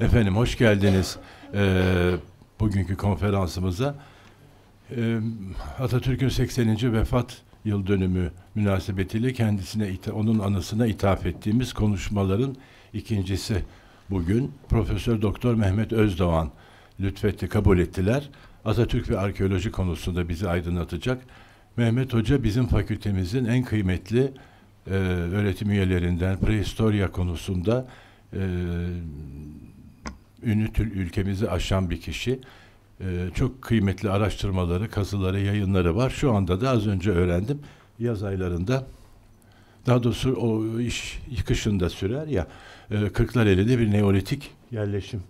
Efendim hoş geldiniz e, bugünkü konferansımıza. E, Atatürk'ün 80. vefat yıl dönümü münasebetiyle kendisine onun anısına ithaf ettiğimiz konuşmaların ikincisi bugün Profesör Doktor Mehmet Özdoğan lütfetti, kabul ettiler. Atatürk ve arkeoloji konusunda bizi aydınlatacak. Mehmet Hoca bizim fakültemizin en kıymetli e, öğretim üyelerinden prehistorya konusunda e, Ünütül ülkemizi aşan bir kişi. E, çok kıymetli araştırmaları, kazıları, yayınları var. Şu anda da az önce öğrendim. Yaz aylarında daha doğrusu o iş kışında sürer ya e, Kırklareli'de bir neolitik yerleşim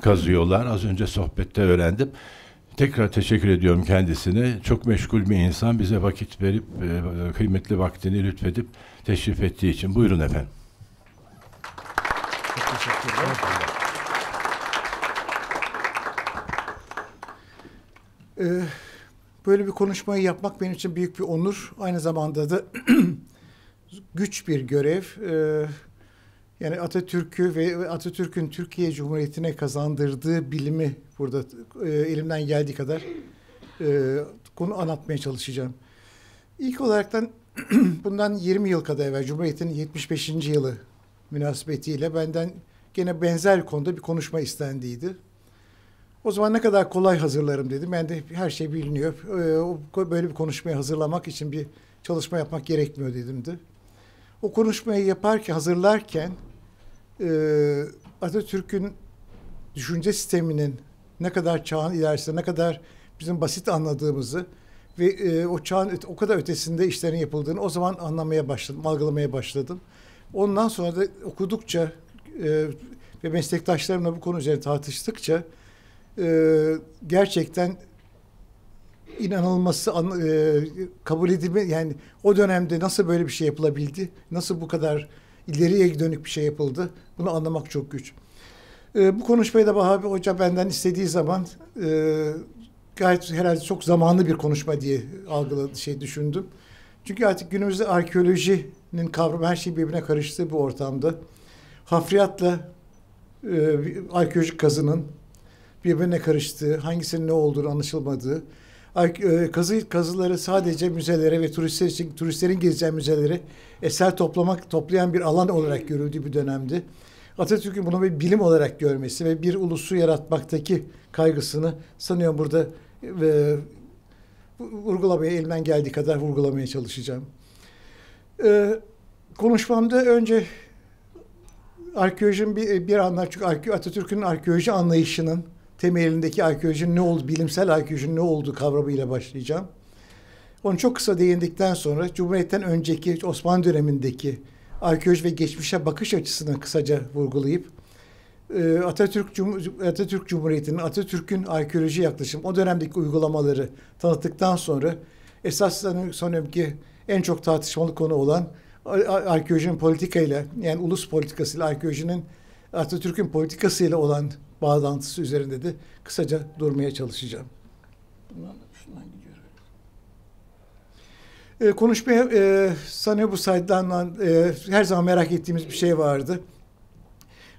kazıyorlar. Az önce sohbette öğrendim. Tekrar teşekkür ediyorum kendisine. Çok meşgul bir insan bize vakit verip e, kıymetli vaktini lütfedip teşrif ettiği için. Buyurun efendim. Çok teşekkürler. Ee, böyle bir konuşmayı yapmak benim için büyük bir onur. Aynı zamanda da güç bir görev. Ee, yani Atatürk'ü ve Atatürk'ün Türkiye Cumhuriyeti'ne kazandırdığı bilimi burada e, elimden geldiği kadar e, konu anlatmaya çalışacağım. İlk olaraktan bundan 20 yıl kadar evvel Cumhuriyet'in 75. yılı münasebetiyle benden gene benzer konuda bir konuşma istendiydi. O zaman ne kadar kolay hazırlarım dedim. Ben de her şey biliniyor. Ee, böyle bir konuşmayı hazırlamak için bir çalışma yapmak gerekmiyor dedim de. O konuşmayı yaparken, hazırlarken e, Atatürk'ün düşünce sisteminin ne kadar çağın ilerisinde, ne kadar bizim basit anladığımızı ve e, o çağın o kadar ötesinde işlerin yapıldığını o zaman anlamaya başladım, algılamaya başladım. Ondan sonra da okudukça e, ve meslektaşlarımla bu konu üzerine tartıştıkça e, gerçekten inanılması an, e, kabul edilme yani o dönemde nasıl böyle bir şey yapılabildi? Nasıl bu kadar ileriye dönük bir şey yapıldı? Bunu anlamak çok güç. E, bu konuşmayı da Bahabi Hoca benden istediği zaman e, gayet herhalde çok zamanlı bir konuşma diye algıladı şey düşündüm. Çünkü artık günümüzde arkeolojinin kavramı her şey birbirine karıştığı bu ortamda. Hafriyatla e, arkeolojik kazının birbirine karıştığı, hangisinin ne olduğunu anlaşılmadığı, e, kazı kazıları sadece müzelere ve turistler için turistlerin gezeceği müzeleri eser toplamak toplayan bir alan olarak görüldüğü bir dönemdi. Atatürk'ün bunu bir bilim olarak görmesi ve bir ulusu yaratmaktaki kaygısını sanıyorum burada e, vurgulamaya elimden geldiği kadar vurgulamaya çalışacağım. E, konuşmamda önce arkeolojinin bir, bir anlar çünkü Atatürk'ün arkeoloji anlayışının temelindeki arkeolojinin ne oldu, bilimsel arkeolojinin ne olduğu kavramıyla başlayacağım. Onu çok kısa değindikten sonra Cumhuriyet'ten önceki Osmanlı dönemindeki arkeoloji ve geçmişe bakış açısını kısaca vurgulayıp e, Atatürk, Atatürk Cumhuriyeti'nin, Atatürk'ün arkeoloji yaklaşım, o dönemdeki uygulamaları tanıttıktan sonra esas son ki en çok tartışmalı konu olan arkeolojinin politikayla yani ulus politikasıyla arkeolojinin Atatürk'ün politikasıyla olan bağlantısı üzerinde de kısaca durmaya çalışacağım. Bundan da şundan E, konuşmaya e, sana bu saydan e, her zaman merak ettiğimiz bir şey vardı.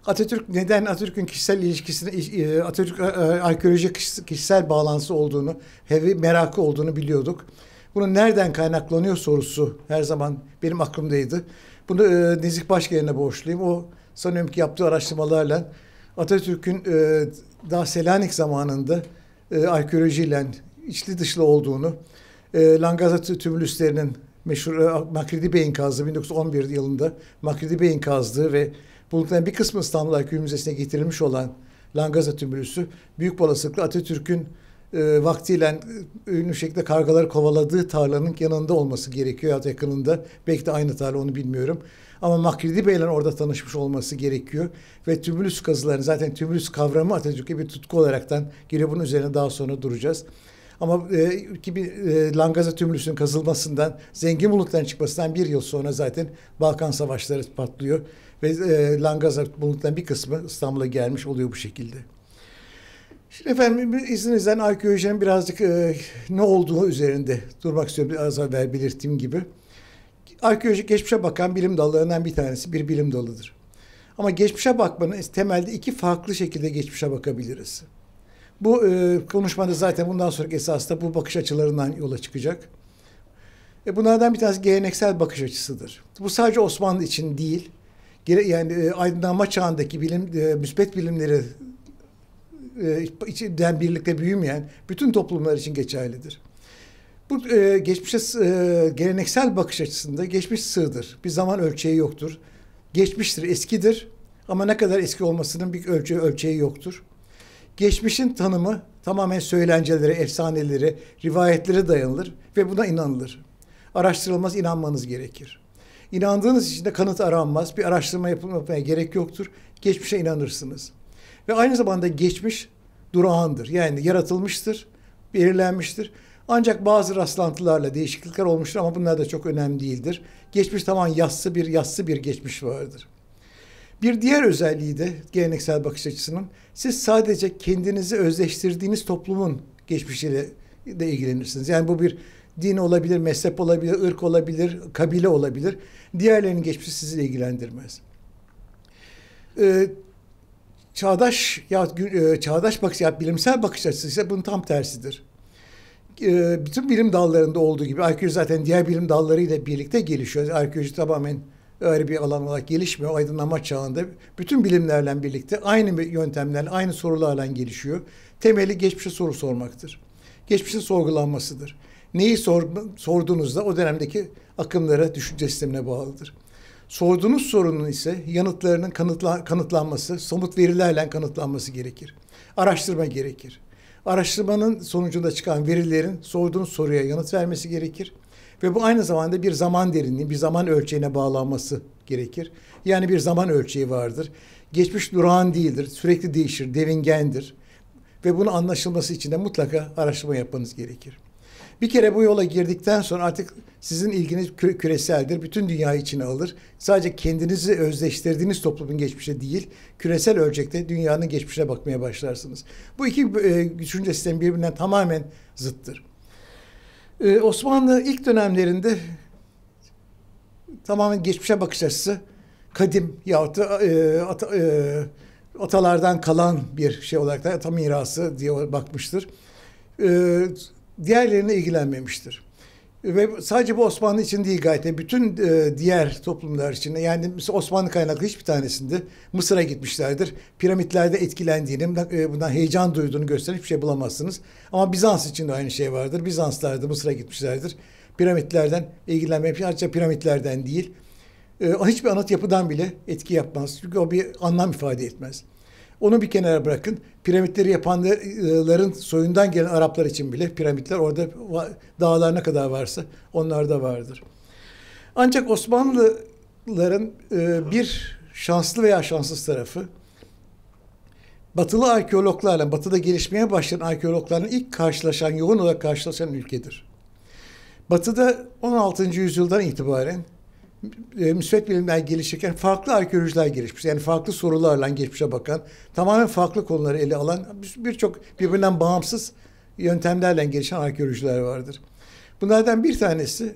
Atatürk neden Atatürk'ün kişisel ilişkisine e, Atatürk e, e, arkeoloji kişisel bağlantısı olduğunu, hevi merakı olduğunu biliyorduk. Bunun nereden kaynaklanıyor sorusu her zaman benim aklımdaydı. Bunu e, Nezih Başgelen'e borçluyum. O sanıyorum ki yaptığı araştırmalarla Atatürk'ün e, daha Selanik zamanında e, arkeolojiyle içli dışlı olduğunu, e, Langaza tümülüslerinin meşhur e, Makridi Bey'in kazdığı 1911 yılında Makridi Bey'in kazdığı ve bunların bir kısmı İstanbul Arkeoloji Müzesi'ne getirilmiş olan Langaza tümülüsü büyük olasılıkla Atatürk'ün e, vaktiyle e, ünlü şekilde kargaları kovaladığı tarlanın yanında olması gerekiyor ya da yakınında. Belki de aynı tarla onu bilmiyorum. Ama Makridi Bey'le orada tanışmış olması gerekiyor. Ve tümülüs kazılarını zaten tümülüs kavramı Atatürk'e bir tutku olaraktan geliyor. Bunun üzerine daha sonra duracağız. Ama e, gibi e, Langaza tümülüsünün kazılmasından, zengin Zenginbulut'tan çıkmasından bir yıl sonra zaten Balkan Savaşları patlıyor. Ve e, Langaza bulutların bir kısmı İstanbul'a gelmiş oluyor bu şekilde. Şimdi efendim izninizle arkeolojinin birazcık e, ne olduğu üzerinde durmak istiyorum. Az evvel belirttiğim gibi arkeolojik geçmişe bakan bilim dallarından bir tanesi bir bilim dalıdır. Ama geçmişe bakmanın temelde iki farklı şekilde geçmişe bakabiliriz. Bu e, konuşmada zaten bundan sonraki esasda bu bakış açılarından yola çıkacak. E, bunlardan bir tanesi geleneksel bakış açısıdır. Bu sadece Osmanlı için değil, yani e, aydınlanma çağındaki bilim, e, müspet bilimleri e, içinden birlikte büyümeyen bütün toplumlar için geçerlidir. Bu e, geçmişe e, geleneksel bakış açısında geçmiş sığdır. Bir zaman ölçeği yoktur. Geçmiştir, eskidir ama ne kadar eski olmasının bir ölçeği, ölçeği yoktur. Geçmişin tanımı tamamen söylencelere, efsanelere, rivayetlere dayanılır ve buna inanılır. Araştırılmaz, inanmanız gerekir. İnandığınız için de kanıt aranmaz, bir araştırma yapılmaya gerek yoktur. Geçmişe inanırsınız. Ve aynı zamanda geçmiş durağandır. Yani yaratılmıştır, belirlenmiştir. Ancak bazı rastlantılarla değişiklikler olmuştur ama bunlar da çok önemli değildir. Geçmiş zaman yassı bir yassı bir geçmiş vardır. Bir diğer özelliği de geleneksel bakış açısının siz sadece kendinizi özleştirdiğiniz toplumun geçmişiyle de ilgilenirsiniz. Yani bu bir din olabilir, mezhep olabilir, ırk olabilir, kabile olabilir. Diğerlerinin geçmişi sizi ilgilendirmez. Ee, çağdaş ya e, çağdaş bakış ya bilimsel bakış açısı ise bunun tam tersidir. E, bütün bilim dallarında olduğu gibi arkeoloji zaten diğer bilim dallarıyla birlikte gelişiyor. Arkeoloji tamamen öyle bir alan olarak gelişmiyor. Aydınlanma çağında bütün bilimlerle birlikte aynı yöntemlerle, aynı sorularla gelişiyor. Temeli geçmişe soru sormaktır. Geçmişin sorgulanmasıdır. Neyi sor, sorduğunuzda o dönemdeki akımlara, düşünce sistemine bağlıdır. Sorduğunuz sorunun ise yanıtlarının kanıtla, kanıtlanması, somut verilerle kanıtlanması gerekir. Araştırma gerekir. Araştırmanın sonucunda çıkan verilerin sorduğun soruya yanıt vermesi gerekir. Ve bu aynı zamanda bir zaman derinliği, bir zaman ölçeğine bağlanması gerekir. Yani bir zaman ölçeği vardır. Geçmiş durağan değildir, sürekli değişir, devingendir. Ve bunu anlaşılması için de mutlaka araştırma yapmanız gerekir. Bir kere bu yola girdikten sonra artık sizin ilginiz küre küreseldir. Bütün dünya içine alır. Sadece kendinizi özdeştirdiğiniz toplumun geçmişe değil, küresel ölçekte dünyanın geçmişe bakmaya başlarsınız. Bu iki e, düşünce sistemi birbirinden tamamen zıttır. Ee, Osmanlı ilk dönemlerinde tamamen geçmişe bakış açısı kadim yahut da e, ata, e, atalardan kalan bir şey olarak da ata mirası diye bakmıştır. E, diğerlerine ilgilenmemiştir. Ve sadece bu Osmanlı için değil gayet. Bütün e, diğer toplumlar için. Yani Osmanlı kaynaklı hiçbir tanesinde Mısır'a gitmişlerdir. Piramitlerde etkilendiğini, e, bundan heyecan duyduğunu gösteren hiçbir şey bulamazsınız. Ama Bizans için de aynı şey vardır. Bizanslarda Mısır'a gitmişlerdir. Piramitlerden ilgilenmemiş. Ayrıca piramitlerden değil. E, hiçbir anıt yapıdan bile etki yapmaz. Çünkü o bir anlam ifade etmez. Onu bir kenara bırakın. Piramitleri yapanların soyundan gelen Araplar için bile piramitler orada ne kadar varsa onlar da vardır. Ancak Osmanlıların e, bir şanslı veya şanssız tarafı batılı arkeologlarla, batıda gelişmeye başlayan arkeologların ilk karşılaşan, yoğun olarak karşılaşan ülkedir. Batıda 16. yüzyıldan itibaren e, müsbet bilimler gelişirken farklı arkeolojiler gelişmiş. Yani farklı sorularla geçmişe bakan, tamamen farklı konuları ele alan birçok birbirinden bağımsız yöntemlerle gelişen arkeolojiler vardır. Bunlardan bir tanesi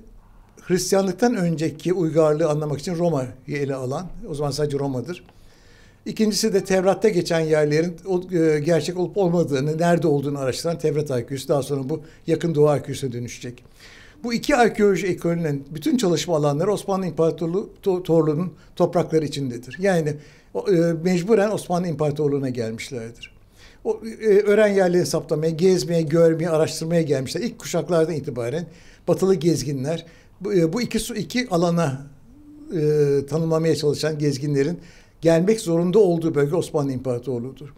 Hristiyanlıktan önceki uygarlığı anlamak için Roma'yı ele alan, o zaman sadece Roma'dır. İkincisi de Tevrat'ta geçen yerlerin e, gerçek olup olmadığını, nerede olduğunu araştıran Tevrat arkeolojisi. Daha sonra bu yakın doğu arkeolojisine dönüşecek. Bu iki arkeoloji ekolünün bütün çalışma alanları Osmanlı İmparatorluğu'nun toprakları içindedir. Yani e, mecburen Osmanlı İmparatorluğu'na gelmişlerdir. O, e, öğren yerleri hesaplamaya, gezmeye, görmeye, araştırmaya gelmişler. İlk kuşaklardan itibaren batılı gezginler bu, e, bu iki, iki alana e, tanımlamaya çalışan gezginlerin gelmek zorunda olduğu bölge Osmanlı İmparatorluğu'dur.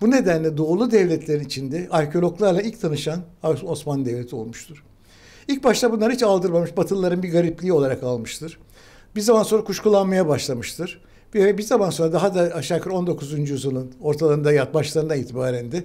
Bu nedenle doğulu devletlerin içinde arkeologlarla ilk tanışan Osmanlı Devleti olmuştur. İlk başta bunları hiç aldırmamış. Batılıların bir garipliği olarak almıştır. Bir zaman sonra kuşkulanmaya başlamıştır. Bir, bir zaman sonra daha da aşağı yukarı 19. yüzyılın ortalarında yat başlarına itibaren de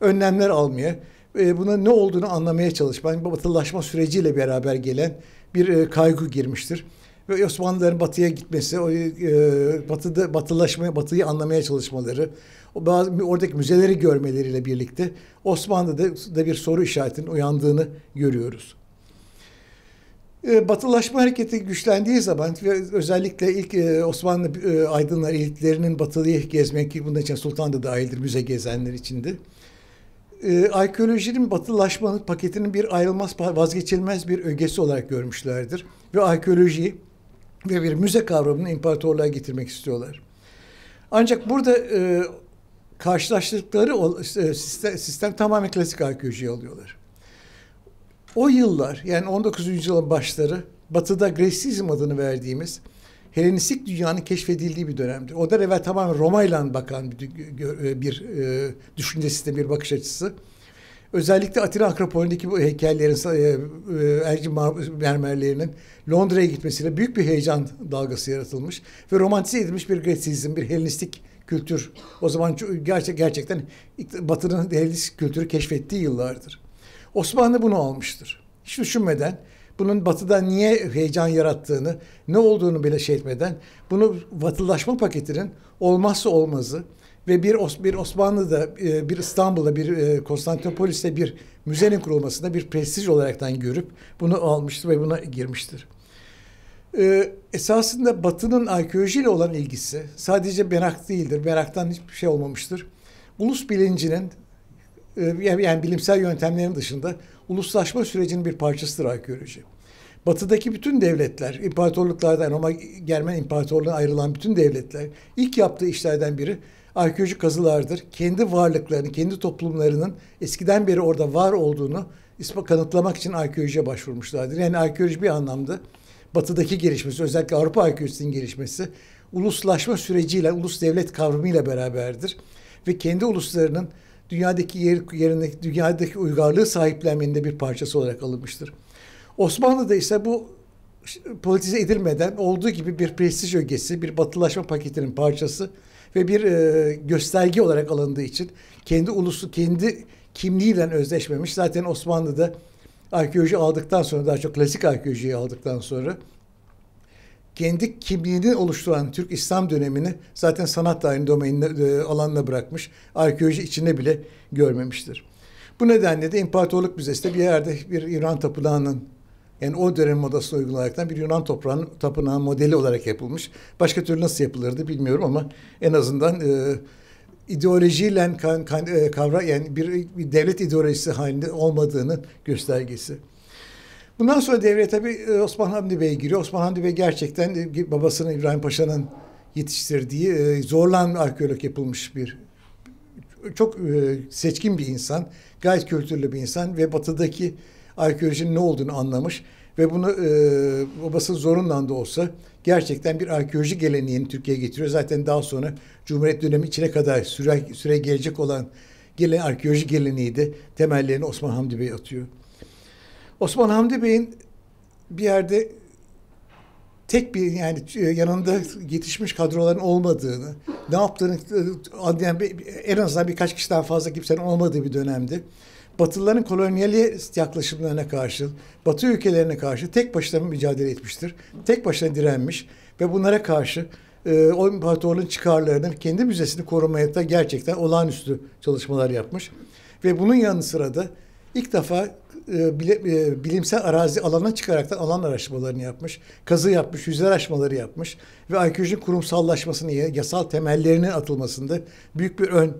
önlemler almaya, e, buna ne olduğunu anlamaya çalışma, batılılaşma süreciyle beraber gelen bir e, kaygı girmiştir. Ve Osmanlıların batıya gitmesi, o, e, batıda batılaşmaya, batıyı anlamaya çalışmaları, o bazı oradaki müzeleri görmeleriyle birlikte Osmanlı'da da bir soru işaretinin uyandığını görüyoruz. Ee, batılaşma hareketi güçlendiği zaman özellikle ilk e, Osmanlı e, aydınlar elitlerinin batılıyı gezmek ki bunun için sultan da dahildir müze gezenler içinde. Ee, arkeolojinin batılaşma paketinin bir ayrılmaz vazgeçilmez bir ögesi olarak görmüşlerdir. Ve arkeolojiyi ve bir müze kavramını imparatorluğa getirmek istiyorlar. Ancak burada e, karşılaştıkları sistem, sistem tamamen klasik arkeolojiyi alıyorlar. O yıllar yani 19. yüzyılın başları batıda Gresizm adını verdiğimiz Helenistik dünyanın keşfedildiği bir dönemdir. Ondan evvel tamamen Roma ile bakan bir, bir, bir e, düşünce sistemi, bir bakış açısı. Özellikle Atina Akropolü'ndeki bu heykellerin, elci e, mermerlerinin Londra'ya gitmesiyle büyük bir heyecan dalgası yaratılmış ve romantize edilmiş bir Gresizm, bir Helenistik kültür. O zaman gerçek gerçekten Batı'nın Helenistik kültürü keşfettiği yıllardır. Osmanlı bunu almıştır. Hiç düşünmeden bunun batıda niye heyecan yarattığını, ne olduğunu bile şey etmeden bunu batılaşma paketinin olmazsa olmazı ve bir, Os bir Osmanlı'da, e, bir İstanbul'da, bir e, Konstantinopolis'te bir müzenin kurulmasında bir prestij olaraktan görüp bunu almıştır ve buna girmiştir. Ee, esasında Batı'nın arkeolojiyle olan ilgisi sadece merak değildir. Meraktan hiçbir şey olmamıştır. Ulus bilincinin ee, yani bilimsel yöntemlerin dışında uluslaşma sürecinin bir parçasıdır arkeoloji. Batı'daki bütün devletler, imparatorluklardan Roma Germen İmparatorluğu'na ayrılan bütün devletler ilk yaptığı işlerden biri arkeolojik kazılardır. Kendi varlıklarını, kendi toplumlarının eskiden beri orada var olduğunu ispa kanıtlamak için arkeolojiye başvurmuşlardır. Yani arkeoloji bir anlamda batıdaki gelişmesi, özellikle Avrupa arkeolojisinin gelişmesi uluslaşma süreciyle, ulus devlet kavramıyla beraberdir. Ve kendi uluslarının dünyadaki yer, yerindeki dünyadaki uygarlığı sahiplenmenin bir parçası olarak alınmıştır. Osmanlı'da ise bu politize edilmeden olduğu gibi bir prestij ögesi, bir batılaşma paketinin parçası ve bir e, gösterge olarak alındığı için kendi ulusu, kendi kimliğiyle özdeşmemiş. Zaten Osmanlı'da arkeoloji aldıktan sonra daha çok klasik arkeolojiyi aldıktan sonra kendi kimliğini oluşturan Türk İslam dönemini zaten sanat tarihinin domainine, e, alanına bırakmış. Arkeoloji içine bile görmemiştir. Bu nedenle de İmparatorluk Müzesi de bir yerde bir İran tapınağının yani o dönem modası uygulayarak bir Yunan toprağın, tapınağı modeli olarak yapılmış. Başka türlü nasıl yapılırdı bilmiyorum ama en azından e, ideolojiyle kan, kan, e, kavra yani bir, bir devlet ideolojisi halinde olmadığını göstergesi. Bundan sonra devreye tabii e, Osman Hamdi Bey giriyor. Osman Hamdi Bey gerçekten e, babasının İbrahim Paşa'nın yetiştirdiği e, zorlan arkeolog yapılmış bir çok seçkin bir insan, gayet kültürlü bir insan ve batıdaki arkeolojinin ne olduğunu anlamış ve bunu babası zorundan da olsa gerçekten bir arkeoloji geleneğini Türkiye'ye getiriyor. Zaten daha sonra Cumhuriyet dönemi içine kadar süre, süre gelecek olan gelen arkeoloji geleneği de temellerini Osman Hamdi Bey atıyor. Osman Hamdi Bey'in bir yerde tek bir yani e, yanında yetişmiş kadroların olmadığını, ne yaptığını e, yani en azından birkaç kişiden fazla kimsenin olmadığı bir dönemdi. Batılıların kolonyalist yaklaşımlarına karşı, Batı ülkelerine karşı tek başına mücadele etmiştir. Tek başına direnmiş ve bunlara karşı e, o imparatorluğun çıkarlarını, kendi müzesini korumaya da gerçekten olağanüstü çalışmalar yapmış. Ve bunun yanı sıra da ilk defa e, e, bilimsel arazi alana çıkaraktan alan araştırmalarını yapmış, kazı yapmış, yüzler araştırmaları yapmış ve arkeolojinin kurumsallaşmasını, yasal temellerinin atılmasında büyük bir ön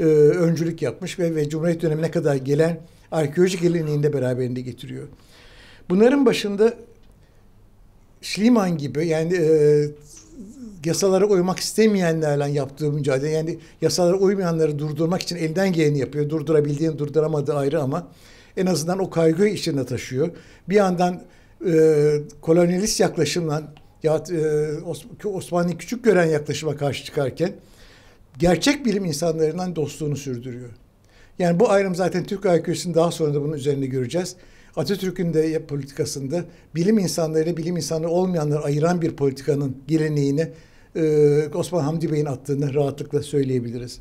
e, öncülük yapmış ve, ve Cumhuriyet dönemine kadar gelen arkeoloji geleneğini de beraberinde getiriyor. Bunların başında Schliemann gibi yani e, yasalara uymak istemeyenlerle yaptığı mücadele yani yasalara uymayanları durdurmak için elden geleni yapıyor. Durdurabildiğini durduramadığı ayrı ama en azından o kaygıyı içinde taşıyor. Bir yandan e, kolonyalist yaklaşımla ya e, Osmanlı'yı küçük gören yaklaşıma karşı çıkarken gerçek bilim insanlarından dostluğunu sürdürüyor. Yani bu ayrım zaten Türk Aykırısı'nın daha sonra da bunun üzerine göreceğiz. Atatürk'ün de politikasında bilim insanlarıyla bilim insanı olmayanları ayıran bir politikanın geleneğini e, Osman Hamdi Bey'in attığını rahatlıkla söyleyebiliriz.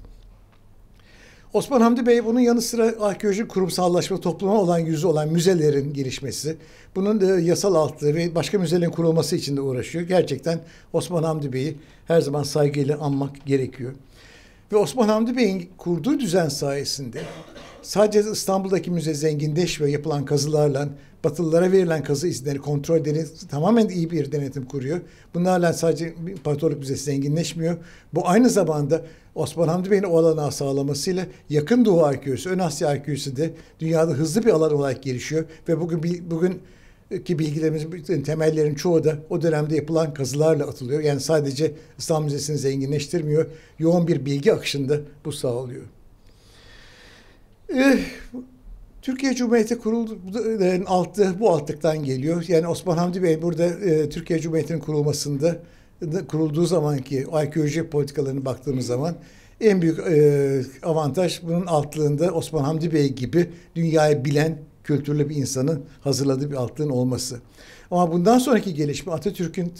Osman Hamdi Bey bunun yanı sıra arkeoloji kurumsallaşma topluma olan yüzü olan müzelerin gelişmesi, bunun da yasal altı ve başka müzelerin kurulması için de uğraşıyor. Gerçekten Osman Hamdi Bey'i her zaman saygıyla anmak gerekiyor. Ve Osman Hamdi Bey'in kurduğu düzen sayesinde Sadece İstanbul'daki müze zenginleş ve yapılan kazılarla Batılılara verilen kazı izinleri kontrol ederiz. Tamamen iyi bir denetim kuruyor. Bunlarla sadece İmparatorluk Müzesi zenginleşmiyor. Bu aynı zamanda Osman Hamdi Bey'in o alana sağlamasıyla yakın Doğu arkeolojisi, Ön Asya arkeolojisi de dünyada hızlı bir alan olarak gelişiyor. Ve bugün bugün ki bilgilerimizin temellerin çoğu da o dönemde yapılan kazılarla atılıyor. Yani sadece İstanbul Müzesi'ni zenginleştirmiyor. Yoğun bir bilgi akışında bu sağlıyor. Eh, Türkiye Cumhuriyeti kurulduğun altı bu altlıktan geliyor. Yani Osman Hamdi Bey burada e, Türkiye Cumhuriyeti'nin kurulmasında kurulduğu zamanki arkeoloji politikalarına baktığımız zaman en büyük e, avantaj bunun altlığında Osman Hamdi Bey gibi dünyayı bilen kültürlü bir insanın hazırladığı bir altlığın olması. Ama bundan sonraki gelişme Atatürk'ün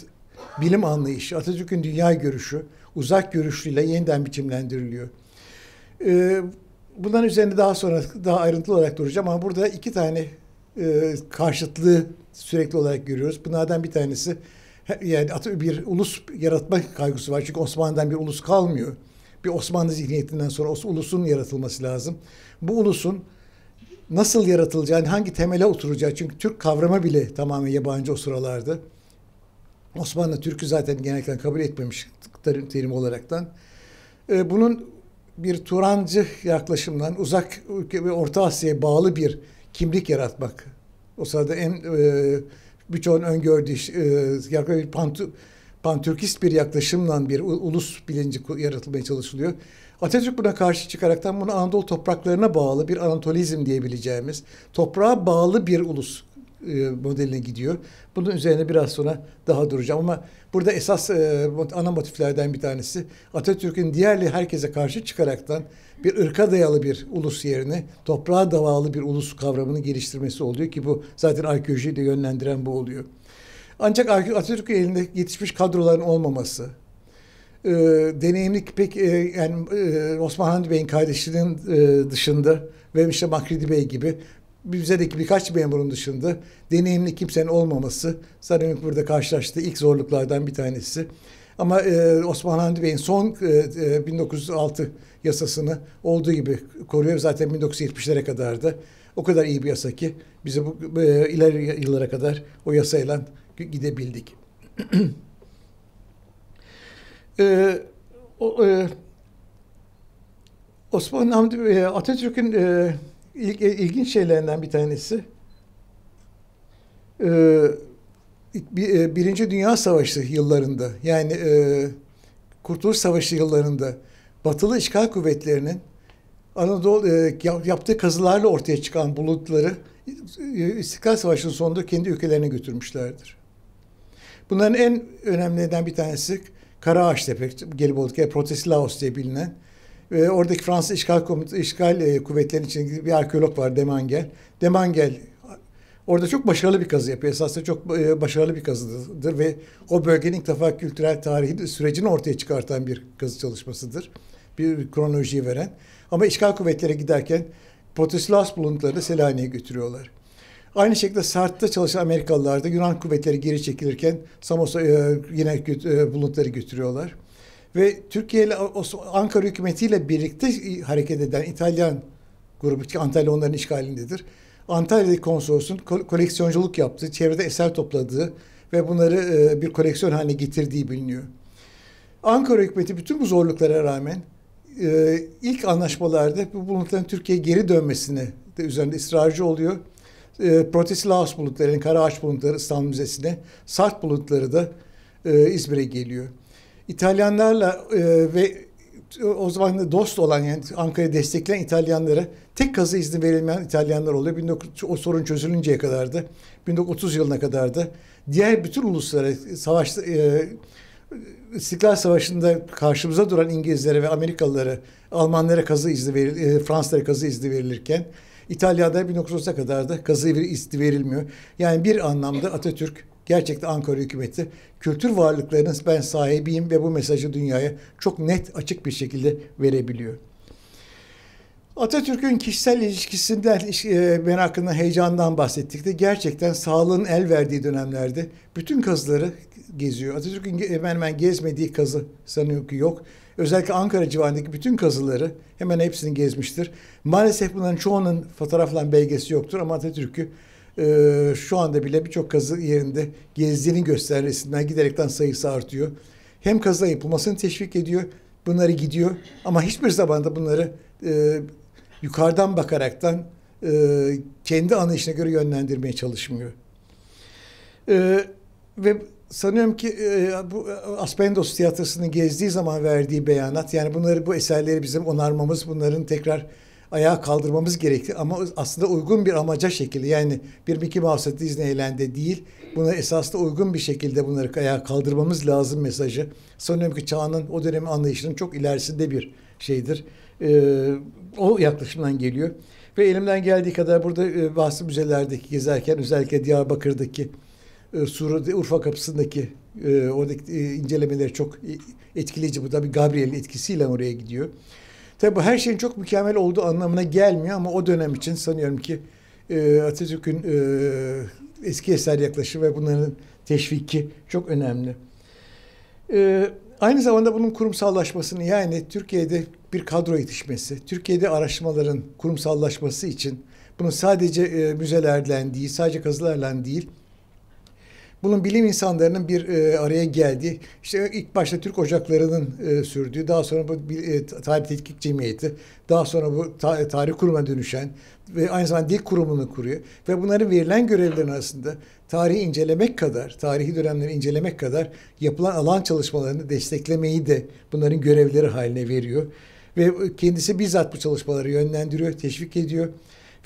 bilim anlayışı, Atatürk'ün dünya görüşü, uzak görüşlüyle yeniden biçimlendiriliyor. E, Bunların üzerinde daha sonra daha ayrıntılı olarak duracağım ama burada iki tane e, karşıtlığı sürekli olarak görüyoruz. Bunlardan bir tanesi yani bir ulus yaratma kaygısı var. Çünkü Osmanlı'dan bir ulus kalmıyor. Bir Osmanlı zihniyetinden sonra o ulusun yaratılması lazım. Bu ulusun nasıl yaratılacağı, hangi temele oturacağı. Çünkü Türk kavramı bile tamamen yabancı o sıralarda. Osmanlı Türk'ü zaten genellikle kabul etmemiş terim, olaraktan. E, bunun bir Turancı yaklaşımdan uzak ülke ve Orta Asya'ya bağlı bir kimlik yaratmak. O sırada en e, birçoğun öngördüğü e, pantu, pantürkist bir yaklaşımla bir ulus bilinci yaratılmaya çalışılıyor. Atatürk buna karşı çıkaraktan bunu Anadolu topraklarına bağlı bir Anatolizm diyebileceğimiz, toprağa bağlı bir ulus e, modeline gidiyor. Bunun üzerine biraz sonra daha duracağım ama burada esas e, ana motiflerden bir tanesi Atatürk'ün diğerli herkese karşı çıkaraktan bir ırka dayalı bir ulus yerine toprağa davalı bir ulus kavramını geliştirmesi oluyor ki bu zaten arkeolojiyi de yönlendiren bu oluyor. Ancak Atatürk'ün elinde yetişmiş kadroların olmaması, e, deneyimli pek e, yani e, Osman Hamdi Bey'in kardeşinin e, dışında ve işte Makridi Bey gibi müzedeki birkaç memurun dışında deneyimli kimsenin olmaması sanırım burada karşılaştığı ilk zorluklardan bir tanesi. Ama e, Osman Hamdi Bey'in son e, 1906 e, yasasını olduğu gibi koruyor. Zaten 1970'lere kadar da o kadar iyi bir yasa ki bizi bu e, ileri yıllara kadar o yasayla gidebildik. e, o, e, Osman Hamdi e, Atatürk'ün e, ilk, e, ilginç şeylerinden bir tanesi e, bir, e, Birinci Dünya Savaşı yıllarında yani e, Kurtuluş Savaşı yıllarında Batılı işgal kuvvetlerinin Anadolu e, yaptığı kazılarla ortaya çıkan bulutları e, İstiklal Savaşı'nın sonunda kendi ülkelerine götürmüşlerdir. Bunların en önemlilerinden bir tanesi Kara Ağaçtepe, Gelibolu'daki Protesi Laos diye bilinen e, oradaki Fransız işgal, komut işgal e, kuvvetlerinin içinde bir arkeolog var Demangel. Demangel orada çok başarılı bir kazı yapıyor. Esasında çok e, başarılı bir kazıdır ve o bölgenin ilk defa kültürel tarihi sürecini ortaya çıkartan bir kazı çalışmasıdır. Bir kronolojiyi veren. Ama işgal kuvvetlere giderken Proteslas buluntularını Selanik'e götürüyorlar. Aynı şekilde Sart'ta çalışan Amerikalılar da Yunan kuvvetleri geri çekilirken Samos'a e, yine e, buluntuları götürüyorlar. Ve Türkiye ile Ankara hükümetiyle birlikte e, hareket eden İtalyan grubu ki Antalya onların işgalindedir. Antalya'daki konsolosun koleksiyonculuk yaptığı, çevrede eser topladığı ve bunları e, bir koleksiyon haline getirdiği biliniyor. Ankara hükümeti bütün bu zorluklara rağmen e, ilk anlaşmalarda bu bulutların Türkiye'ye geri dönmesini de üzerinde ısrarcı oluyor. Protest Laos bulutları, yani ağaç bulutları İstanbul Müzesi'ne, Sart bulutları da İzmir'e geliyor. İtalyanlarla e, ve o zaman da dost olan yani Ankara'yı destekleyen İtalyanlara tek kazı izni verilmeyen İtalyanlar oluyor. 19, o sorun çözülünceye kadardı. 1930 yılına kadardı. Diğer bütün uluslara savaş e, İstiklal Savaşı'nda karşımıza duran İngilizlere ve Amerikalılara, Almanlara kazı izni veril, e, Fransızlara kazı izni verilirken İtalya'da 1930'a kadar da kazı izni verilmiyor. Yani bir anlamda Atatürk Gerçekten Ankara hükümeti kültür varlıklarının ben sahibiyim ve bu mesajı dünyaya çok net açık bir şekilde verebiliyor. Atatürk'ün kişisel ilişkisinden, ben hakkında heyecandan bahsettik de gerçekten sağlığın el verdiği dönemlerde bütün kazıları geziyor. Atatürk'ün hemen hemen gezmediği kazı sanıyorum ki yok. Özellikle Ankara civarındaki bütün kazıları hemen hepsini gezmiştir. Maalesef bunların çoğunun fotoğraflan belgesi yoktur ama Atatürk'ü e, şu anda bile birçok kazı yerinde gezdiğinin gösterisinden giderekten sayısı artıyor. Hem kazı yapılmasını teşvik ediyor, bunları gidiyor ama hiçbir zaman da bunları e, yukarıdan bakaraktan e, kendi anlayışına göre yönlendirmeye çalışmıyor. E, ve sanıyorum ki e, bu Aspendos tiyatrosunu gezdiği zaman verdiği beyanat yani bunları bu eserleri bizim onarmamız, bunların tekrar ayağa kaldırmamız gerekli Ama aslında uygun bir amaca şekilde yani bir Mickey Mouse'a Disneyland'de değil buna esaslı uygun bir şekilde bunları ayağa kaldırmamız lazım mesajı. Sanıyorum ki çağının o dönemi anlayışının çok ilerisinde bir şeydir. Ee, o yaklaşımdan geliyor. Ve elimden geldiği kadar burada e, bahsi müzelerdeki gezerken özellikle Diyarbakır'daki e, Suriye Urfa kapısındaki e, oradaki e, incelemeleri çok e, etkileyici. Bu da bir Gabriel'in etkisiyle oraya gidiyor. Tabi bu her şeyin çok mükemmel olduğu anlamına gelmiyor ama o dönem için sanıyorum ki e, Atatürk'ün e, eski eser yaklaşımı ve bunların teşviki çok önemli. E, aynı zamanda bunun kurumsallaşmasını yani Türkiye'de bir kadro yetişmesi, Türkiye'de araştırmaların kurumsallaşması için bunun sadece e, müzelerden değil, sadece kazılarla değil, bunun bilim insanlarının bir e, araya geldiği, işte ilk başta Türk Ocakları'nın e, sürdüğü, daha sonra bu e, Tarih Tetkik Cemiyeti, daha sonra bu ta, tarih kurumuna dönüşen ve aynı zamanda dil kurumunu kuruyor. Ve bunların verilen görevlerin arasında tarihi incelemek kadar, tarihi dönemleri incelemek kadar yapılan alan çalışmalarını desteklemeyi de bunların görevleri haline veriyor. Ve e, kendisi bizzat bu çalışmaları yönlendiriyor, teşvik ediyor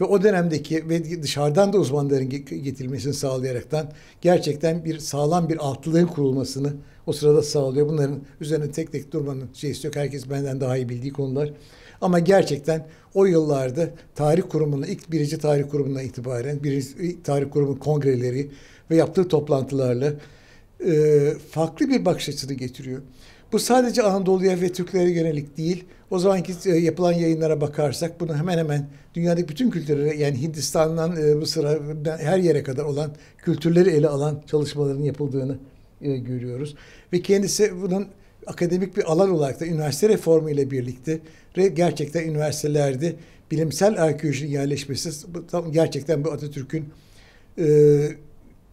ve o dönemdeki ve dışarıdan da uzmanların getirilmesini sağlayaraktan gerçekten bir sağlam bir altlığın kurulmasını o sırada sağlıyor. Bunların üzerine tek tek durmanın şeysi yok. Herkes benden daha iyi bildiği konular. Ama gerçekten o yıllarda tarih kurumunun ilk birinci tarih kurumundan itibaren birinci e, tarih kurumu kongreleri ve yaptığı toplantılarla e, farklı bir bakış açısını getiriyor. Bu sadece Anadolu'ya ve Türklere yönelik değil. O zamanki e, yapılan yayınlara bakarsak bunu hemen hemen dünyadaki bütün kültürlere yani Hindistan'dan e, Mısır'a her yere kadar olan kültürleri ele alan çalışmaların yapıldığını e, görüyoruz. Ve kendisi bunun akademik bir alan olarak da üniversite reformu ile birlikte gerçekten üniversitelerde bilimsel arkeolojinin yerleşmesi gerçekten bu Atatürk'ün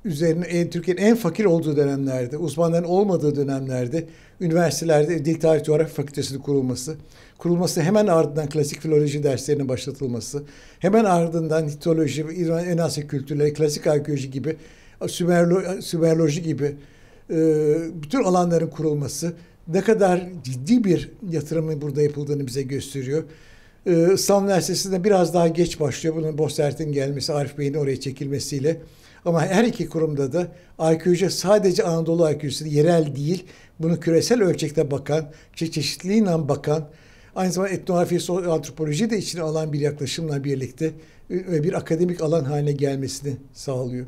üzerine e, Türkiye'nin en fakir olduğu dönemlerde, uzmanların olmadığı dönemlerde üniversitelerde Dil Tarih Coğrafya Fakültesi'nin kurulması, kurulması hemen ardından klasik filoloji derslerinin başlatılması, hemen ardından mitoloji, İran, en Asya kültürleri, klasik arkeoloji gibi, Sümerlo, Sümerloji gibi e, bütün alanların kurulması ne kadar ciddi bir yatırımın burada yapıldığını bize gösteriyor. Ee, İstanbul Üniversitesi'nde biraz daha geç başlıyor. Bunun Bostert'in gelmesi, Arif Bey'in oraya çekilmesiyle. Ama her iki kurumda da IQC sadece Anadolu IQ'su yerel değil, bunu küresel ölçekte bakan, çe çeşitliliğiyle bakan, aynı zamanda etnografi, antropoloji de içine alan bir yaklaşımla birlikte ve bir akademik alan haline gelmesini sağlıyor.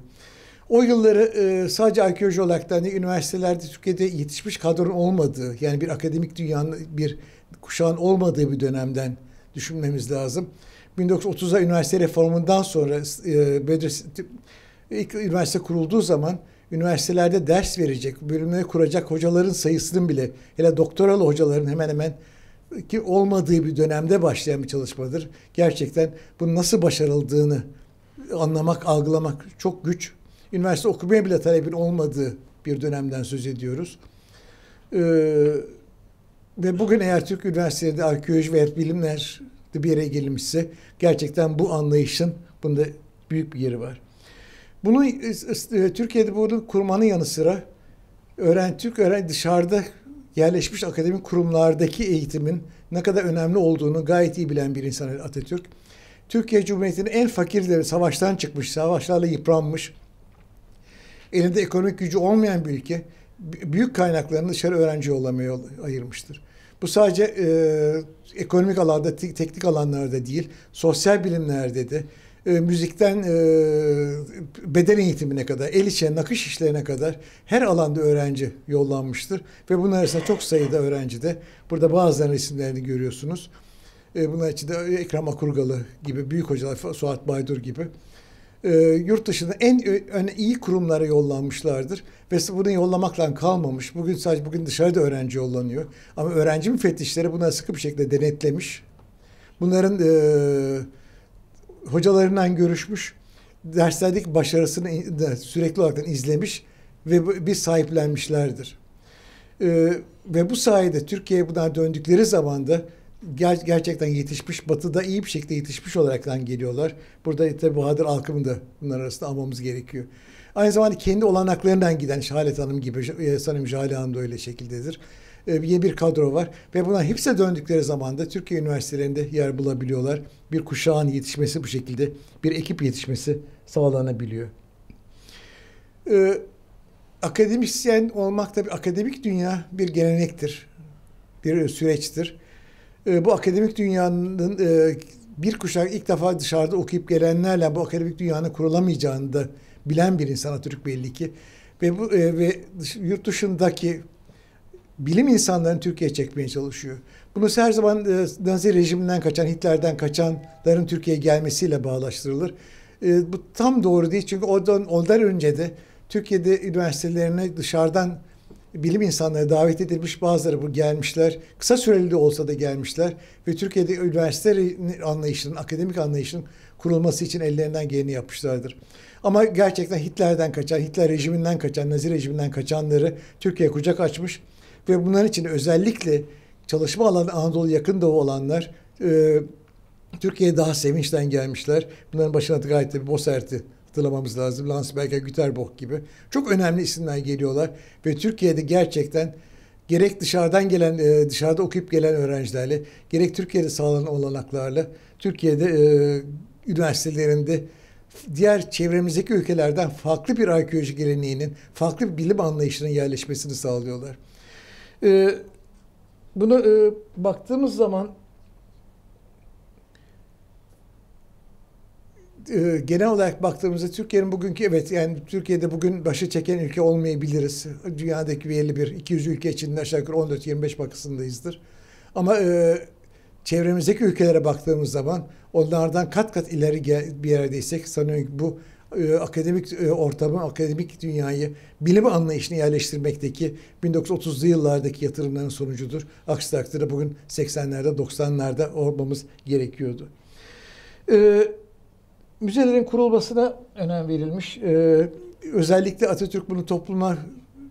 O yılları e, sadece arkeoloji olarak da hani üniversitelerde Türkiye'de yetişmiş kadron olmadığı, yani bir akademik dünyanın bir kuşağın olmadığı bir dönemden düşünmemiz lazım. 1930'a üniversite reformundan sonra e, Bedrettin İlk üniversite kurulduğu zaman üniversitelerde ders verecek, bölümleri kuracak hocaların sayısının bile hele doktoralı hocaların hemen hemen ki olmadığı bir dönemde başlayan bir çalışmadır. Gerçekten bunu nasıl başarıldığını anlamak, algılamak çok güç. Üniversite okumaya bile talebin olmadığı bir dönemden söz ediyoruz. Ee, ve bugün eğer Türk üniversitelerinde arkeoloji ve bilimler bir yere gelmişse gerçekten bu anlayışın bunda büyük bir yeri var. Bunu e, e, Türkiye'de bunu kurmanın yanı sıra öğren Türk öğren dışarıda yerleşmiş akademik kurumlardaki eğitimin ne kadar önemli olduğunu gayet iyi bilen bir insan Atatürk. Türkiye Cumhuriyeti'nin en fakirleri savaştan çıkmış, savaşlarla yıpranmış, elinde ekonomik gücü olmayan bir ülke büyük kaynaklarını dışarı öğrenci yollamaya ayırmıştır. Bu sadece e, ekonomik alanda, teknik alanlarda değil, sosyal bilimlerde de, e, müzikten e, beden eğitimine kadar, el içe nakış işlerine kadar her alanda öğrenci yollanmıştır. Ve bunlar arasında çok sayıda öğrenci de burada bazılarının isimlerini görüyorsunuz. E, bunlar içinde Ekrem Akurgalı gibi, büyük hocalar Suat Baydur gibi e, yurt dışında en e, öne iyi kurumlara yollanmışlardır ve bunu yollamakla kalmamış. Bugün sadece bugün dışarıda öğrenci yollanıyor ama öğrenci müfettişleri bunları sıkı bir şekilde denetlemiş. Bunların e, hocalarından görüşmüş, derslerdeki başarısını de sürekli olarak izlemiş ve bir sahiplenmişlerdir. Ee, ve bu sayede Türkiye'ye buradan döndükleri zaman da ger gerçekten yetişmiş, batıda iyi bir şekilde yetişmiş olaraktan geliyorlar. Burada tabi Bahadır Alkım'ı da bunlar arasında almamız gerekiyor. Aynı zamanda kendi olanaklarından giden Şahalet Hanım gibi, e, sanırım Şahalet Hanım da öyle şekildedir. E, yeni bir kadro var ve buna hepsi döndükleri zaman da Türkiye üniversitelerinde yer bulabiliyorlar. Bir kuşağın yetişmesi bu şekilde, bir ekip yetişmesi sağlanabiliyor. Ee, akademisyen olmak tabii akademik dünya bir gelenektir, bir süreçtir. Ee, bu akademik dünyanın e, bir kuşak ilk defa dışarıda okuyup gelenlerle bu akademik dünyanın kurulamayacağını da bilen bir insan Atatürk belli ki. Ve, bu, e, ve yurt dışındaki bilim insanlarını Türkiye'ye çekmeye çalışıyor. Bunu her zaman e, Nazi rejiminden kaçan, Hitler'den kaçanların Türkiye'ye gelmesiyle bağlaştırılır. E, bu tam doğru değil çünkü ondan, ondan önce de Türkiye'de üniversitelerine dışarıdan bilim insanları davet edilmiş bazıları bu gelmişler. Kısa süreli de olsa da gelmişler ve Türkiye'de üniversite anlayışının, akademik anlayışının kurulması için ellerinden geleni yapmışlardır. Ama gerçekten Hitler'den kaçan, Hitler rejiminden kaçan, Nazi rejiminden kaçanları Türkiye kucak açmış ve bunların için özellikle çalışma alanı Anadolu yakın doğu olanlar e, Türkiye'ye daha sevinçten gelmişler. Bunların başına gayet bir Bosert'i hatırlamamız lazım. Lance Landsberger, Güterbock gibi. Çok önemli isimler geliyorlar. Ve Türkiye'de gerçekten gerek dışarıdan gelen, e, dışarıda okuyup gelen öğrencilerle, gerek Türkiye'de sağlanan olanaklarla, Türkiye'de e, üniversitelerinde diğer çevremizdeki ülkelerden farklı bir arkeoloji geleneğinin, farklı bir bilim anlayışının yerleşmesini sağlıyorlar. E, bunu e, baktığımız zaman e, genel olarak baktığımızda Türkiye'nin bugünkü evet yani Türkiye'de bugün başı çeken ülke olmayabiliriz. Dünyadaki 51 200 ülke içinde aşağı yukarı 14 25 bakısındayızdır. Ama e, çevremizdeki ülkelere baktığımız zaman onlardan kat kat ileri bir yerdeysek sanıyorum ki bu e, akademik e, ortamı, akademik dünyayı, bilim anlayışını yerleştirmekteki 1930'lu yıllardaki yatırımların sonucudur. Aksi takdirde bugün 80'lerde, 90'larda olmamız gerekiyordu. E, müzelerin kurulmasına önem verilmiş. E, özellikle Atatürk bunu toplumlar